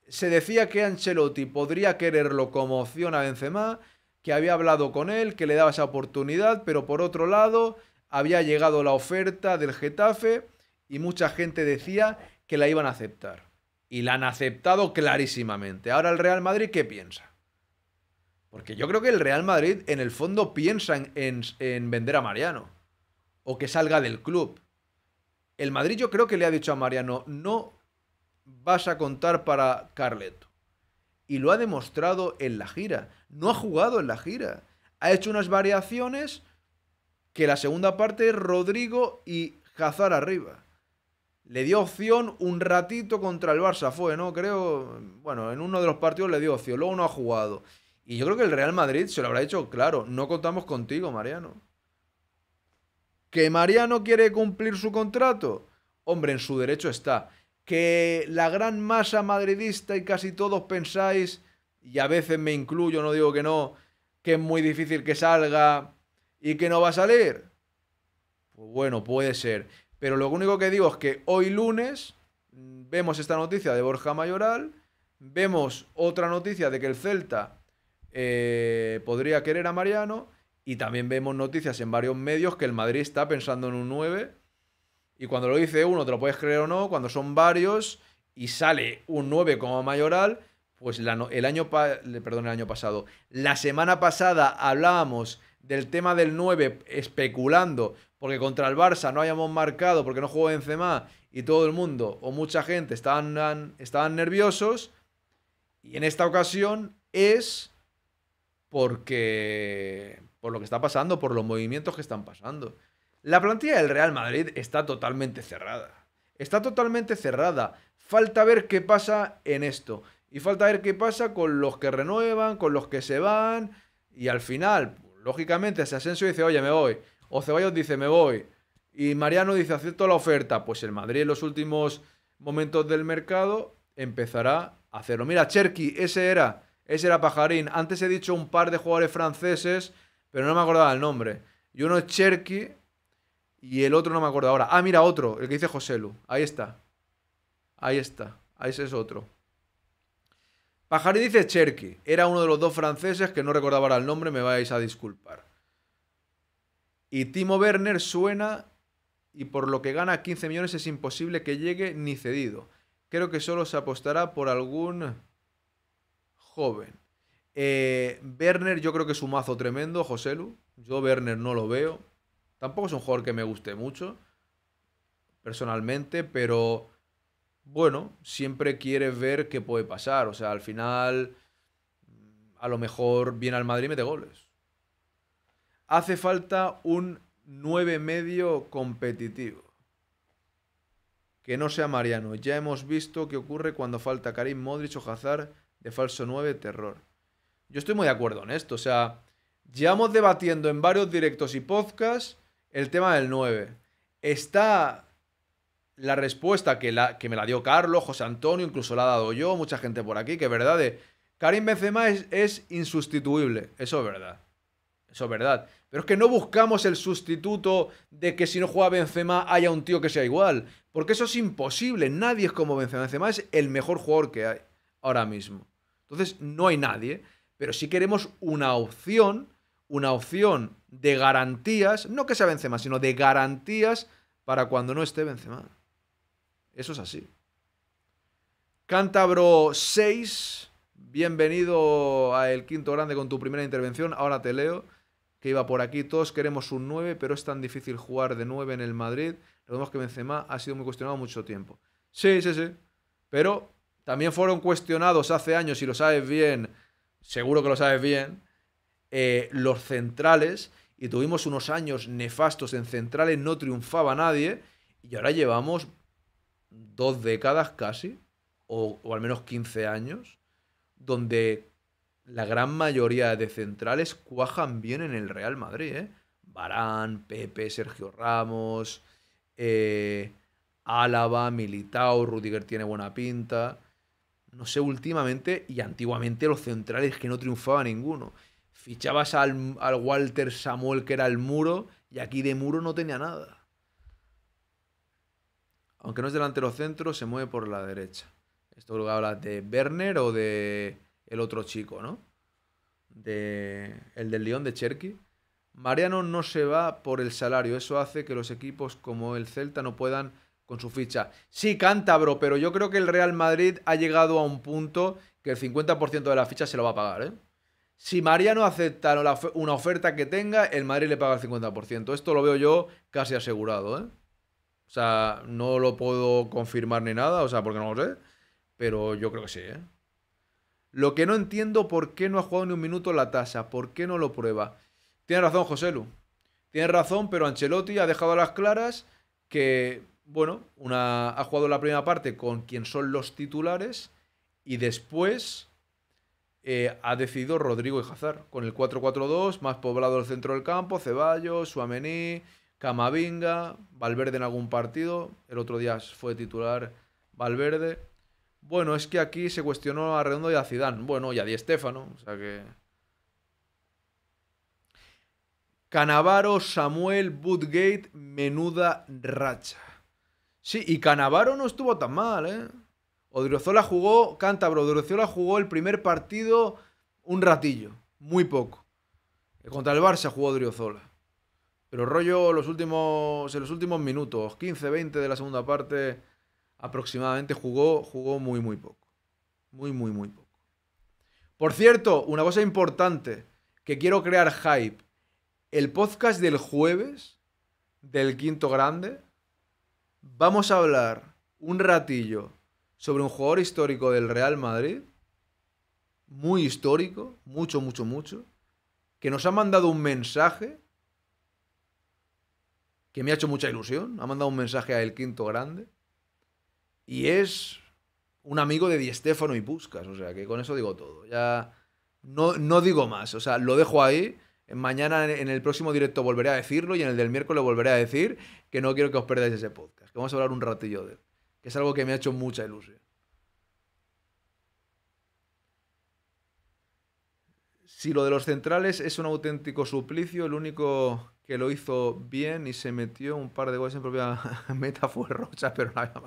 se decía que Ancelotti podría quererlo como opción a Benzema, que había hablado con él, que le daba esa oportunidad, pero por otro lado había llegado la oferta del Getafe y mucha gente decía que la iban a aceptar y la han aceptado clarísimamente. Ahora el Real Madrid, ¿qué piensa? Porque yo creo que el Real Madrid en el fondo piensa en, vender a Mariano o que salga del club. El Madrid yo creo que le ha dicho a Mariano, no vas a contar para Carleto. Y lo ha demostrado en la gira. No ha jugado en la gira. Ha hecho unas variaciones que la segunda parte Rodrigo y Hazard arriba le dio opción un ratito contra el Barça, fue, ¿no? Creo, bueno, en uno de los partidos le dio opción, luego no ha jugado. Y yo creo que el Real Madrid se lo habrá dicho, claro, no contamos contigo, Mariano. ¿Que Mariano quiere cumplir su contrato? Hombre, en su derecho está. Que la gran masa madridista y casi todos pensáis, y a veces me incluyo, no digo que no, que es muy difícil que salga y que no va a salir. Pues bueno, puede ser. Pero lo único que digo es que hoy lunes mm, vemos esta noticia de Borja Mayoral, vemos otra noticia de que el Celta eh, podría querer a Mariano y también vemos noticias en varios medios que el Madrid está pensando en un 9 y cuando lo dice uno te lo puedes creer o no, cuando son varios y sale un 9 como Mayoral, pues el, año perdón, el año pasado, la semana pasada hablábamos del tema del 9 especulando, porque contra el Barça no hayamos marcado, porque no jugó Benzema y todo el mundo o mucha gente estaban, estaban nerviosos. Y en esta ocasión es porque por lo que está pasando, por los movimientos que están pasando. La plantilla del Real Madrid está totalmente cerrada. Está totalmente cerrada. Falta ver qué pasa en esto. Y falta ver qué pasa con los que renuevan, con los que se van. Y al final, lógicamente, si Asensio dice, oye, me voy, o Ceballos dice, me voy, y Mariano dice, acepto la oferta, pues el Madrid en los últimos momentos del mercado empezará a hacerlo. Mira, Cherky, ese era, ese era Pajarín. Antes he dicho un par de jugadores franceses, pero no me acordaba el nombre. Y uno es Cherky y el otro no me acuerdo ahora. Ah, mira, otro, el que dice Joselu. Ahí está. Ahí está. Ahí ese es otro. Pajarí dice Cherky. Era uno de los dos franceses que no recordaba el nombre, me vais a disculpar. Y Timo Werner suena y por lo que gana 15 millones es imposible que llegue ni cedido. Creo que solo se apostará por algún joven. Eh, Werner yo creo que es un mazo tremendo, Joselu. Yo Werner no lo veo. Tampoco es un jugador que me guste mucho, personalmente, pero bueno, siempre quieres ver qué puede pasar. O sea, al final, a lo mejor viene al Madrid y mete goles. Hace falta un 9 medio competitivo. Que no sea Mariano. Ya hemos visto qué ocurre cuando falta Karim Modric o Hazard de falso 9, terror. Yo estoy muy de acuerdo en esto. O sea, llevamos debatiendo en varios directos y podcasts el tema del 9. Está la respuesta que, la, que me la dio Carlos, José Antonio, incluso la he dado yo, mucha gente por aquí, que es verdad de Karim Benzema es, insustituible, eso es verdad. Eso es verdad. Pero es que no buscamos el sustituto de que si no juega Benzema haya un tío que sea igual. Porque eso es imposible. Nadie es como Benzema. Benzema es el mejor jugador que hay ahora mismo. Entonces no hay nadie. Pero sí queremos una opción, una opción de garantías, no que sea Benzema, sino de garantías para cuando no esté Benzema. Eso es así. Cántabro 6, bienvenido a El Quinto Grande con tu primera intervención. Ahora te leo que iba por aquí. Todos queremos un 9, pero es tan difícil jugar de 9 en el Madrid. Recordemos que Benzema ha sido muy cuestionado mucho tiempo. Sí, sí, sí. Pero también fueron cuestionados hace años, y lo sabes bien, seguro que lo sabes bien, eh, los centrales. Y tuvimos unos años nefastos en centrales, no triunfaba nadie. Y ahora llevamos dos décadas casi, o, al menos 15 años, donde la gran mayoría de centrales cuajan bien en el Real Madrid. ¿eh? Barán, Pepe, Sergio Ramos, eh, Álava, Militao, Rudiger tiene buena pinta. No sé, últimamente y antiguamente los centrales que no triunfaba ninguno. Fichabas al, al Walter Samuel que era el muro y aquí de muro no tenía nada aunque no es delantero centro, se mueve por la derecha. Esto lo habla de Werner o de el otro chico, ¿no? De, el del León de Cherki. Mariano no se va por el salario. Eso hace que los equipos como el Celta no puedan con su ficha. Sí, cántabro, pero yo creo que el Real Madrid ha llegado a un punto que el 50% de la ficha se lo va a pagar, ¿eh? Si Mariano acepta una oferta que tenga, el Madrid le paga el 50%. Esto lo veo yo casi asegurado, ¿eh? O sea, no lo puedo confirmar ni nada, o sea, porque no lo sé. Pero yo creo que sí, ¿eh? Lo que no entiendo por qué no ha jugado ni un minuto la tasa, por qué no lo prueba. Tiene razón José Lu. Tiene razón, pero Ancelotti ha dejado a las claras que, bueno, una, ha jugado la primera parte con quien son los titulares y después eh, ha decidido Rodrigo y con el 4-4-2, más poblado el centro del campo, Ceballos, Suamení, Camavinga, Valverde en algún partido, el otro día fue titular Valverde. Bueno, es que aquí se cuestionó a Redondo y a Zidane, bueno, y a Di Stéfano, o sea que... Canavaro, Samuel, Bootgate, menuda racha. Sí, y Canavaro no estuvo tan mal, ¿eh? Odriozola jugó, Cántabro, Odriozola jugó el primer partido un ratillo, muy poco. Eh, contra el Barça jugó Odriozola. Pero rollo los últimos, en los últimos minutos, 15-20 de la segunda parte aproximadamente, jugó, jugó muy, muy poco. Muy, muy, muy poco. Por cierto, una cosa importante que quiero crear hype. El podcast del jueves, del quinto grande, vamos a hablar un ratillo sobre un jugador histórico del Real Madrid. Muy histórico, mucho, mucho, mucho. Que nos ha mandado un mensaje que me ha hecho mucha ilusión. Ha mandado un mensaje a El Quinto Grande. Y es un amigo de Di y buscas O sea, que con eso digo todo. Ya no, no digo más. O sea, lo dejo ahí. Mañana en el próximo directo volveré a decirlo y en el del miércoles volveré a decir que no quiero que os perdáis ese podcast. Que vamos a hablar un ratillo de él. Que es algo que me ha hecho mucha ilusión. Si lo de los centrales es un auténtico suplicio, el único que lo hizo bien y se metió un par de goles en propia meta, fue Rocha, pero no había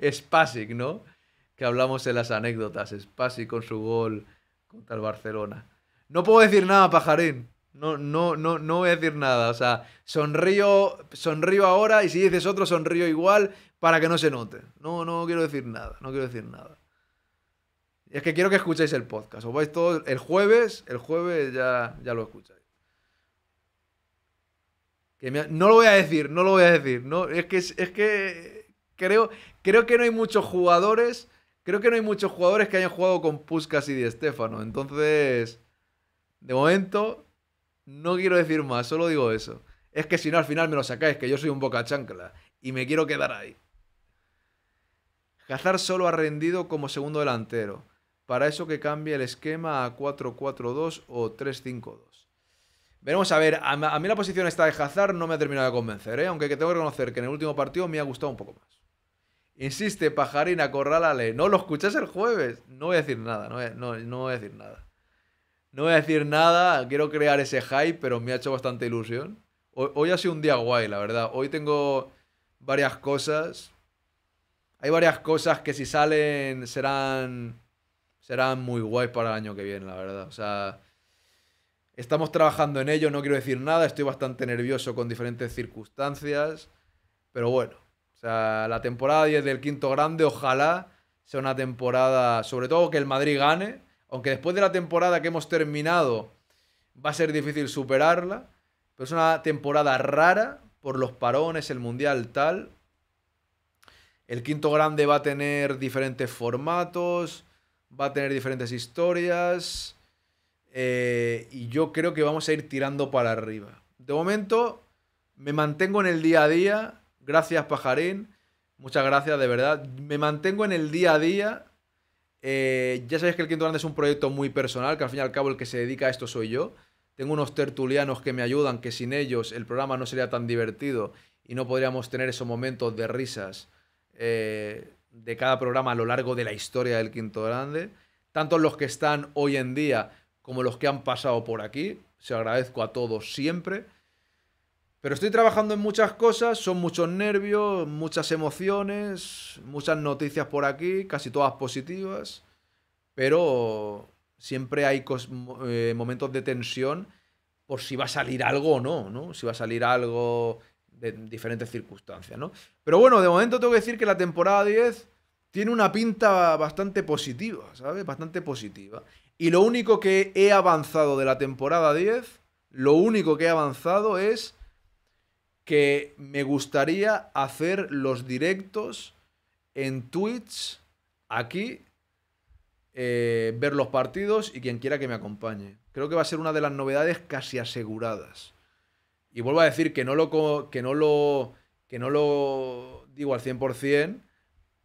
es Spasic, ¿no? Que hablamos en las anécdotas. Spasic con su gol contra el Barcelona. No puedo decir nada, pajarín. No, no, no, no voy a decir nada. O sea, sonrío, sonrío ahora y si dices otro, sonrío igual para que no se note. No, no quiero decir nada. No quiero decir nada. es que quiero que escuchéis el podcast. Os vais todos el jueves, el jueves ya, ya lo escucháis. No lo voy a decir, no lo voy a decir. No, es que, es que creo, creo que no hay muchos jugadores. Creo que no hay muchos jugadores que hayan jugado con Puskas y Di Stefano. Entonces, de momento, no quiero decir más, solo digo eso. Es que si no, al final me lo sacáis, que yo soy un boca chancla. Y me quiero quedar ahí. Cazar solo ha rendido como segundo delantero. Para eso que cambie el esquema a 4-4-2 o 3-5-2. Veremos a ver, a, mí la posición esta de Hazard no me ha terminado de convencer, ¿eh? aunque tengo que reconocer que en el último partido me ha gustado un poco más. Insiste, pajarín, ley. No lo escuchas el jueves. No voy a decir nada, no voy a, decir nada. No voy a decir nada, quiero crear ese hype, pero me ha hecho bastante ilusión. Hoy, hoy ha sido un día guay, la verdad. Hoy tengo varias cosas. Hay varias cosas que si salen serán, serán muy guays para el año que viene, la verdad. O sea, Estamos trabajando en ello, no quiero decir nada, estoy bastante nervioso con diferentes circunstancias, pero bueno, la temporada 10 del quinto grande, ojalá sea una temporada, sobre todo que el Madrid gane, aunque después de la temporada que hemos terminado va a ser difícil superarla, pero es una temporada rara por los parones, el Mundial tal. El quinto grande va a tener diferentes formatos, va a tener diferentes historias. Eh, y yo creo que vamos a ir tirando para arriba. De momento, me mantengo en el día a día. Gracias, pajarín. Muchas gracias, de verdad. Me mantengo en el día a día. Eh, ya sabéis que el Quinto Grande es un proyecto muy personal, que al fin y al cabo el que se dedica a esto soy yo. Tengo unos tertulianos que me ayudan, que sin ellos el programa no sería tan divertido y no podríamos tener esos momentos de risas eh, de cada programa a lo largo de la historia del Quinto Grande. Tanto los que están hoy en día como los que han pasado por aquí. Se agradezco a todos siempre. Pero estoy trabajando en muchas cosas, son muchos nervios, muchas emociones, muchas noticias por aquí, casi todas positivas, pero siempre hay eh, momentos de tensión por si va a salir algo o no, ¿no? Si va a salir algo de diferentes circunstancias, ¿no? Pero bueno, de momento tengo que decir que la temporada 10 tiene una pinta bastante positiva, ¿sabes? Bastante positiva. Y lo único que he avanzado de la temporada 10, lo único que he avanzado es que me gustaría hacer los directos en Twitch, aquí, eh, ver los partidos y quien quiera que me acompañe. Creo que va a ser una de las novedades casi aseguradas. Y vuelvo a decir que no lo, que no lo, que no lo digo al 100%,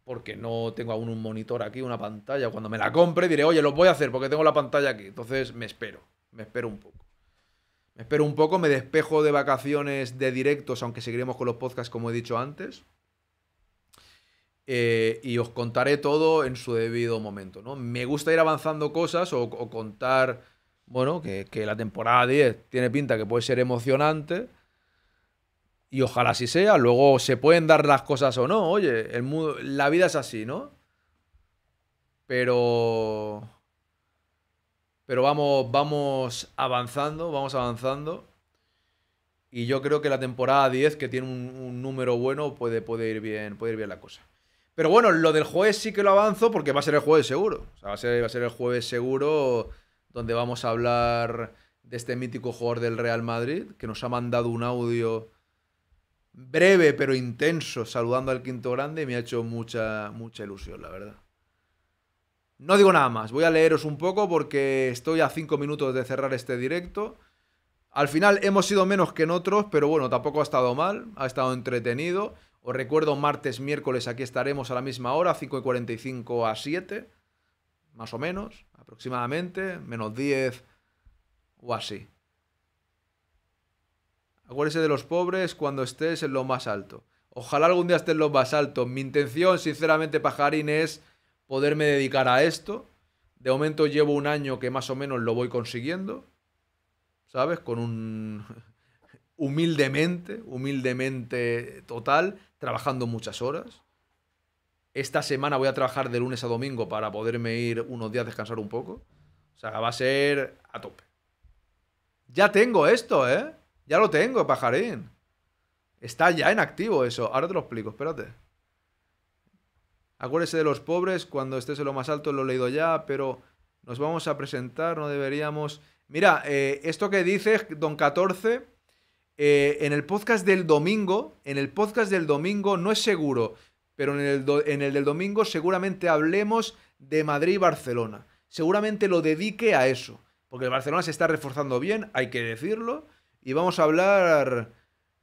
porque no tengo aún un monitor aquí, una pantalla. Cuando me la compre diré, oye, lo voy a hacer porque tengo la pantalla aquí. Entonces me espero, me espero un poco. Me espero un poco, me despejo de vacaciones de directos, aunque seguiremos con los podcasts como he dicho antes. Eh, y os contaré todo en su debido momento. ¿no? Me gusta ir avanzando cosas o, contar, bueno, que, que la temporada 10 tiene pinta que puede ser emocionante y ojalá así sea. Luego se pueden dar las cosas o no, oye, el la vida es así, ¿no? Pero. Pero vamos, vamos avanzando, vamos avanzando. Y yo creo que la temporada 10, que tiene un, número bueno, puede, ir bien, puede ir bien la cosa. Pero bueno, lo del jueves sí que lo avanzo porque va a ser el jueves seguro. O sea, va a ser, va a ser el jueves seguro donde vamos a hablar de este mítico jugador del Real Madrid, que nos ha mandado un audio breve pero intenso saludando al quinto grande me ha hecho mucha, mucha ilusión, la verdad. No digo nada más, voy a leeros un poco porque estoy a cinco minutos de cerrar este directo. Al final hemos sido menos que en otros, pero bueno, tampoco ha estado mal, ha estado entretenido. Os recuerdo, martes, miércoles, aquí estaremos a la misma hora, 5 y 45 a 7, más o menos, aproximadamente, menos 10 o así. Acuérdese de los pobres cuando estés en lo más alto. Ojalá algún día estés en lo más alto. Mi intención, sinceramente, pajarín, es poderme dedicar a esto. De momento llevo un año que más o menos lo voy consiguiendo. ¿Sabes? Con un... humildemente, humildemente total, trabajando muchas horas. Esta semana voy a trabajar de lunes a domingo para poderme ir unos días a descansar un poco. O sea, va a ser a tope. Ya tengo esto, ¿eh? Ya lo tengo, pajarín. Está ya en activo eso. Ahora te lo explico, espérate. Acuérdese de los pobres, cuando estés en lo más alto lo he leído ya, pero nos vamos a presentar, no deberíamos... Mira, eh, esto que dice Don 14, eh, en el podcast del domingo, en el podcast del domingo no es seguro, pero en el, en el del domingo seguramente hablemos de Madrid y Barcelona. Seguramente lo dedique a eso, porque el Barcelona se está reforzando bien, hay que decirlo, y vamos a hablar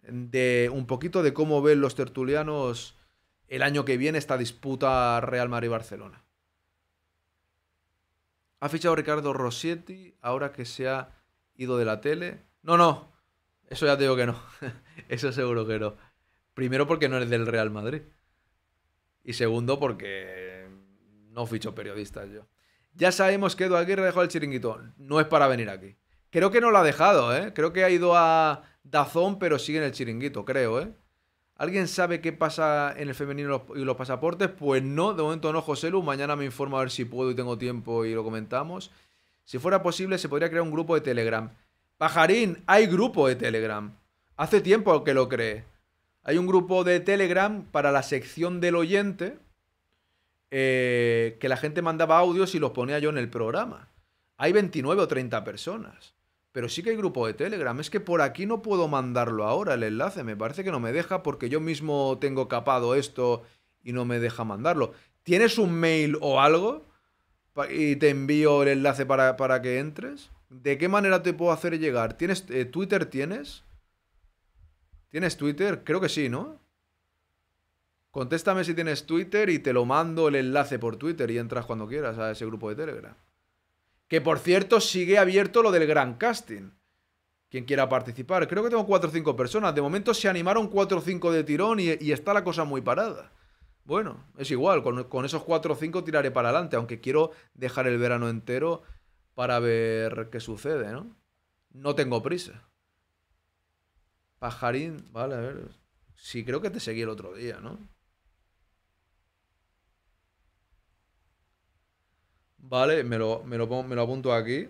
de un poquito de cómo ven los tertulianos el año que viene esta disputa Real Madrid-Barcelona. Ha fichado Ricardo Rossetti ahora que se ha ido de la tele. No, no, eso ya te digo que no. eso seguro que no. Primero porque no eres del Real Madrid. Y segundo porque no ficho periodistas yo. Ya sabemos que Edu Aguirre dejó el chiringuito. No es para venir aquí. Creo que no lo ha dejado, ¿eh? Creo que ha ido a Dazón, pero sigue en el chiringuito, creo, ¿eh? ¿Alguien sabe qué pasa en el femenino y los pasaportes? Pues no, de momento no, José Lu. Mañana me informo a ver si puedo y tengo tiempo y lo comentamos. Si fuera posible, se podría crear un grupo de Telegram. Pajarín, hay grupo de Telegram. Hace tiempo que lo cree. Hay un grupo de Telegram para la sección del oyente eh, que la gente mandaba audios y los ponía yo en el programa. Hay 29 o 30 personas. Pero sí que hay grupo de Telegram. Es que por aquí no puedo mandarlo ahora el enlace. Me parece que no me deja porque yo mismo tengo capado esto y no me deja mandarlo. ¿Tienes un mail o algo? Y te envío el enlace para, que entres. ¿De qué manera te puedo hacer llegar? ¿Tienes eh, Twitter? ¿Tienes? ¿Tienes Twitter? Creo que sí, ¿no? Contéstame si tienes Twitter y te lo mando el enlace por Twitter y entras cuando quieras a ese grupo de Telegram. Que por cierto, sigue abierto lo del gran casting. Quien quiera participar. Creo que tengo 4 o 5 personas. De momento se animaron 4 o 5 de tirón y, está la cosa muy parada. Bueno, es igual, con, con esos 4 o 5 tiraré para adelante, aunque quiero dejar el verano entero para ver qué sucede, ¿no? No tengo prisa. Pajarín, vale, a ver. Sí, creo que te seguí el otro día, ¿no? ¿Vale? Me lo, me lo, apunto aquí.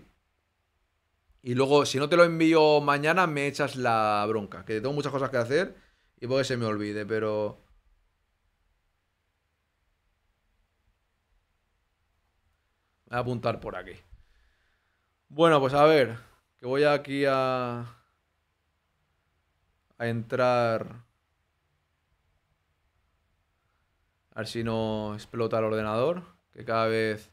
Y luego, si no te lo envío mañana, me echas la bronca. Que tengo muchas cosas que hacer y puede que se me olvide, pero... Voy a apuntar por aquí. Bueno, pues a ver. Que voy aquí a... A entrar... A ver si no explota el ordenador. Que cada vez...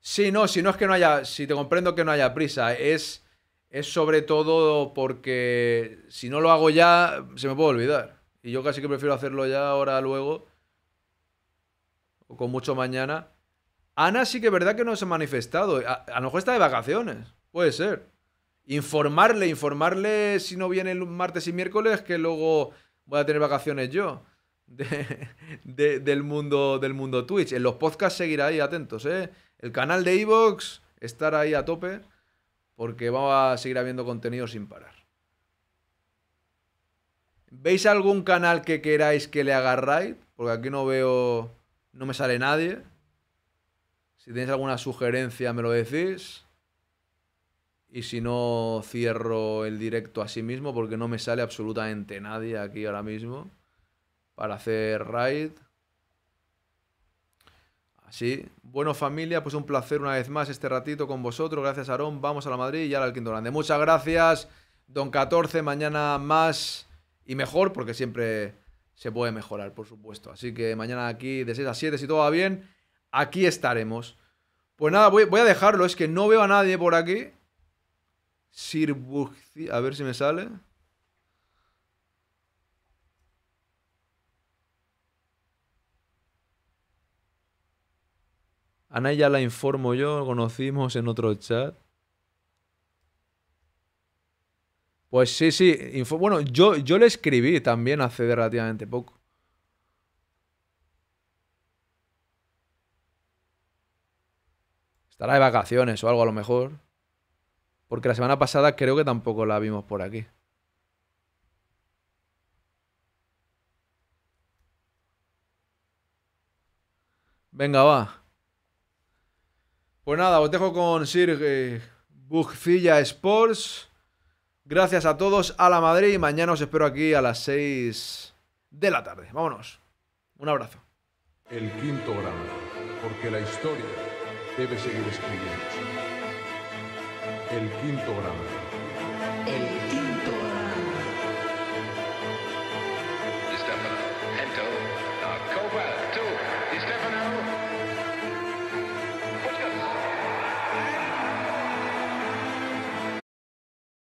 Sí, no, si no es que no haya, si te comprendo que no haya prisa, es, es sobre todo porque si no lo hago ya, se me puede olvidar. Y yo casi que prefiero hacerlo ya, ahora, luego, o con mucho mañana. Ana sí que es verdad que no se ha manifestado. A, lo mejor está de vacaciones, puede ser. Informarle, informarle si no viene el martes y miércoles, que luego voy a tener vacaciones yo. del, mundo, del mundo Twitch. En los podcasts seguirá ahí atentos, ¿eh? El canal de Evox, estará ahí a tope, porque va a seguir habiendo contenido sin parar. ¿Veis algún canal que queráis que le haga raid? Porque aquí no veo, no me sale nadie. Si tenéis alguna sugerencia me lo decís. Y si no, cierro el directo a sí mismo porque no me sale absolutamente nadie aquí ahora mismo para hacer raid. Sí, bueno familia, pues un placer una vez más este ratito con vosotros. Gracias Aarón, vamos a la Madrid y al Quinto Muchas gracias, Don 14, mañana más y mejor, porque siempre se puede mejorar, por supuesto. Así que mañana aquí de 6 a 7, si todo va bien, aquí estaremos. Pues nada, voy, a dejarlo, es que no veo a nadie por aquí. a ver si me sale. Ana ya la informo yo, conocimos en otro chat. Pues sí, sí. bueno, yo, yo le escribí también hace relativamente poco. Estará de vacaciones o algo a lo mejor. Porque la semana pasada creo que tampoco la vimos por aquí. Venga, va. Pues nada, os dejo con Sir eh, Bugfilla Sports. Gracias a todos, a la Madrid. Mañana os espero aquí a las 6 de la tarde. Vámonos. Un abrazo. El quinto grano, porque la historia debe seguir escribiendo. El quinto grano. El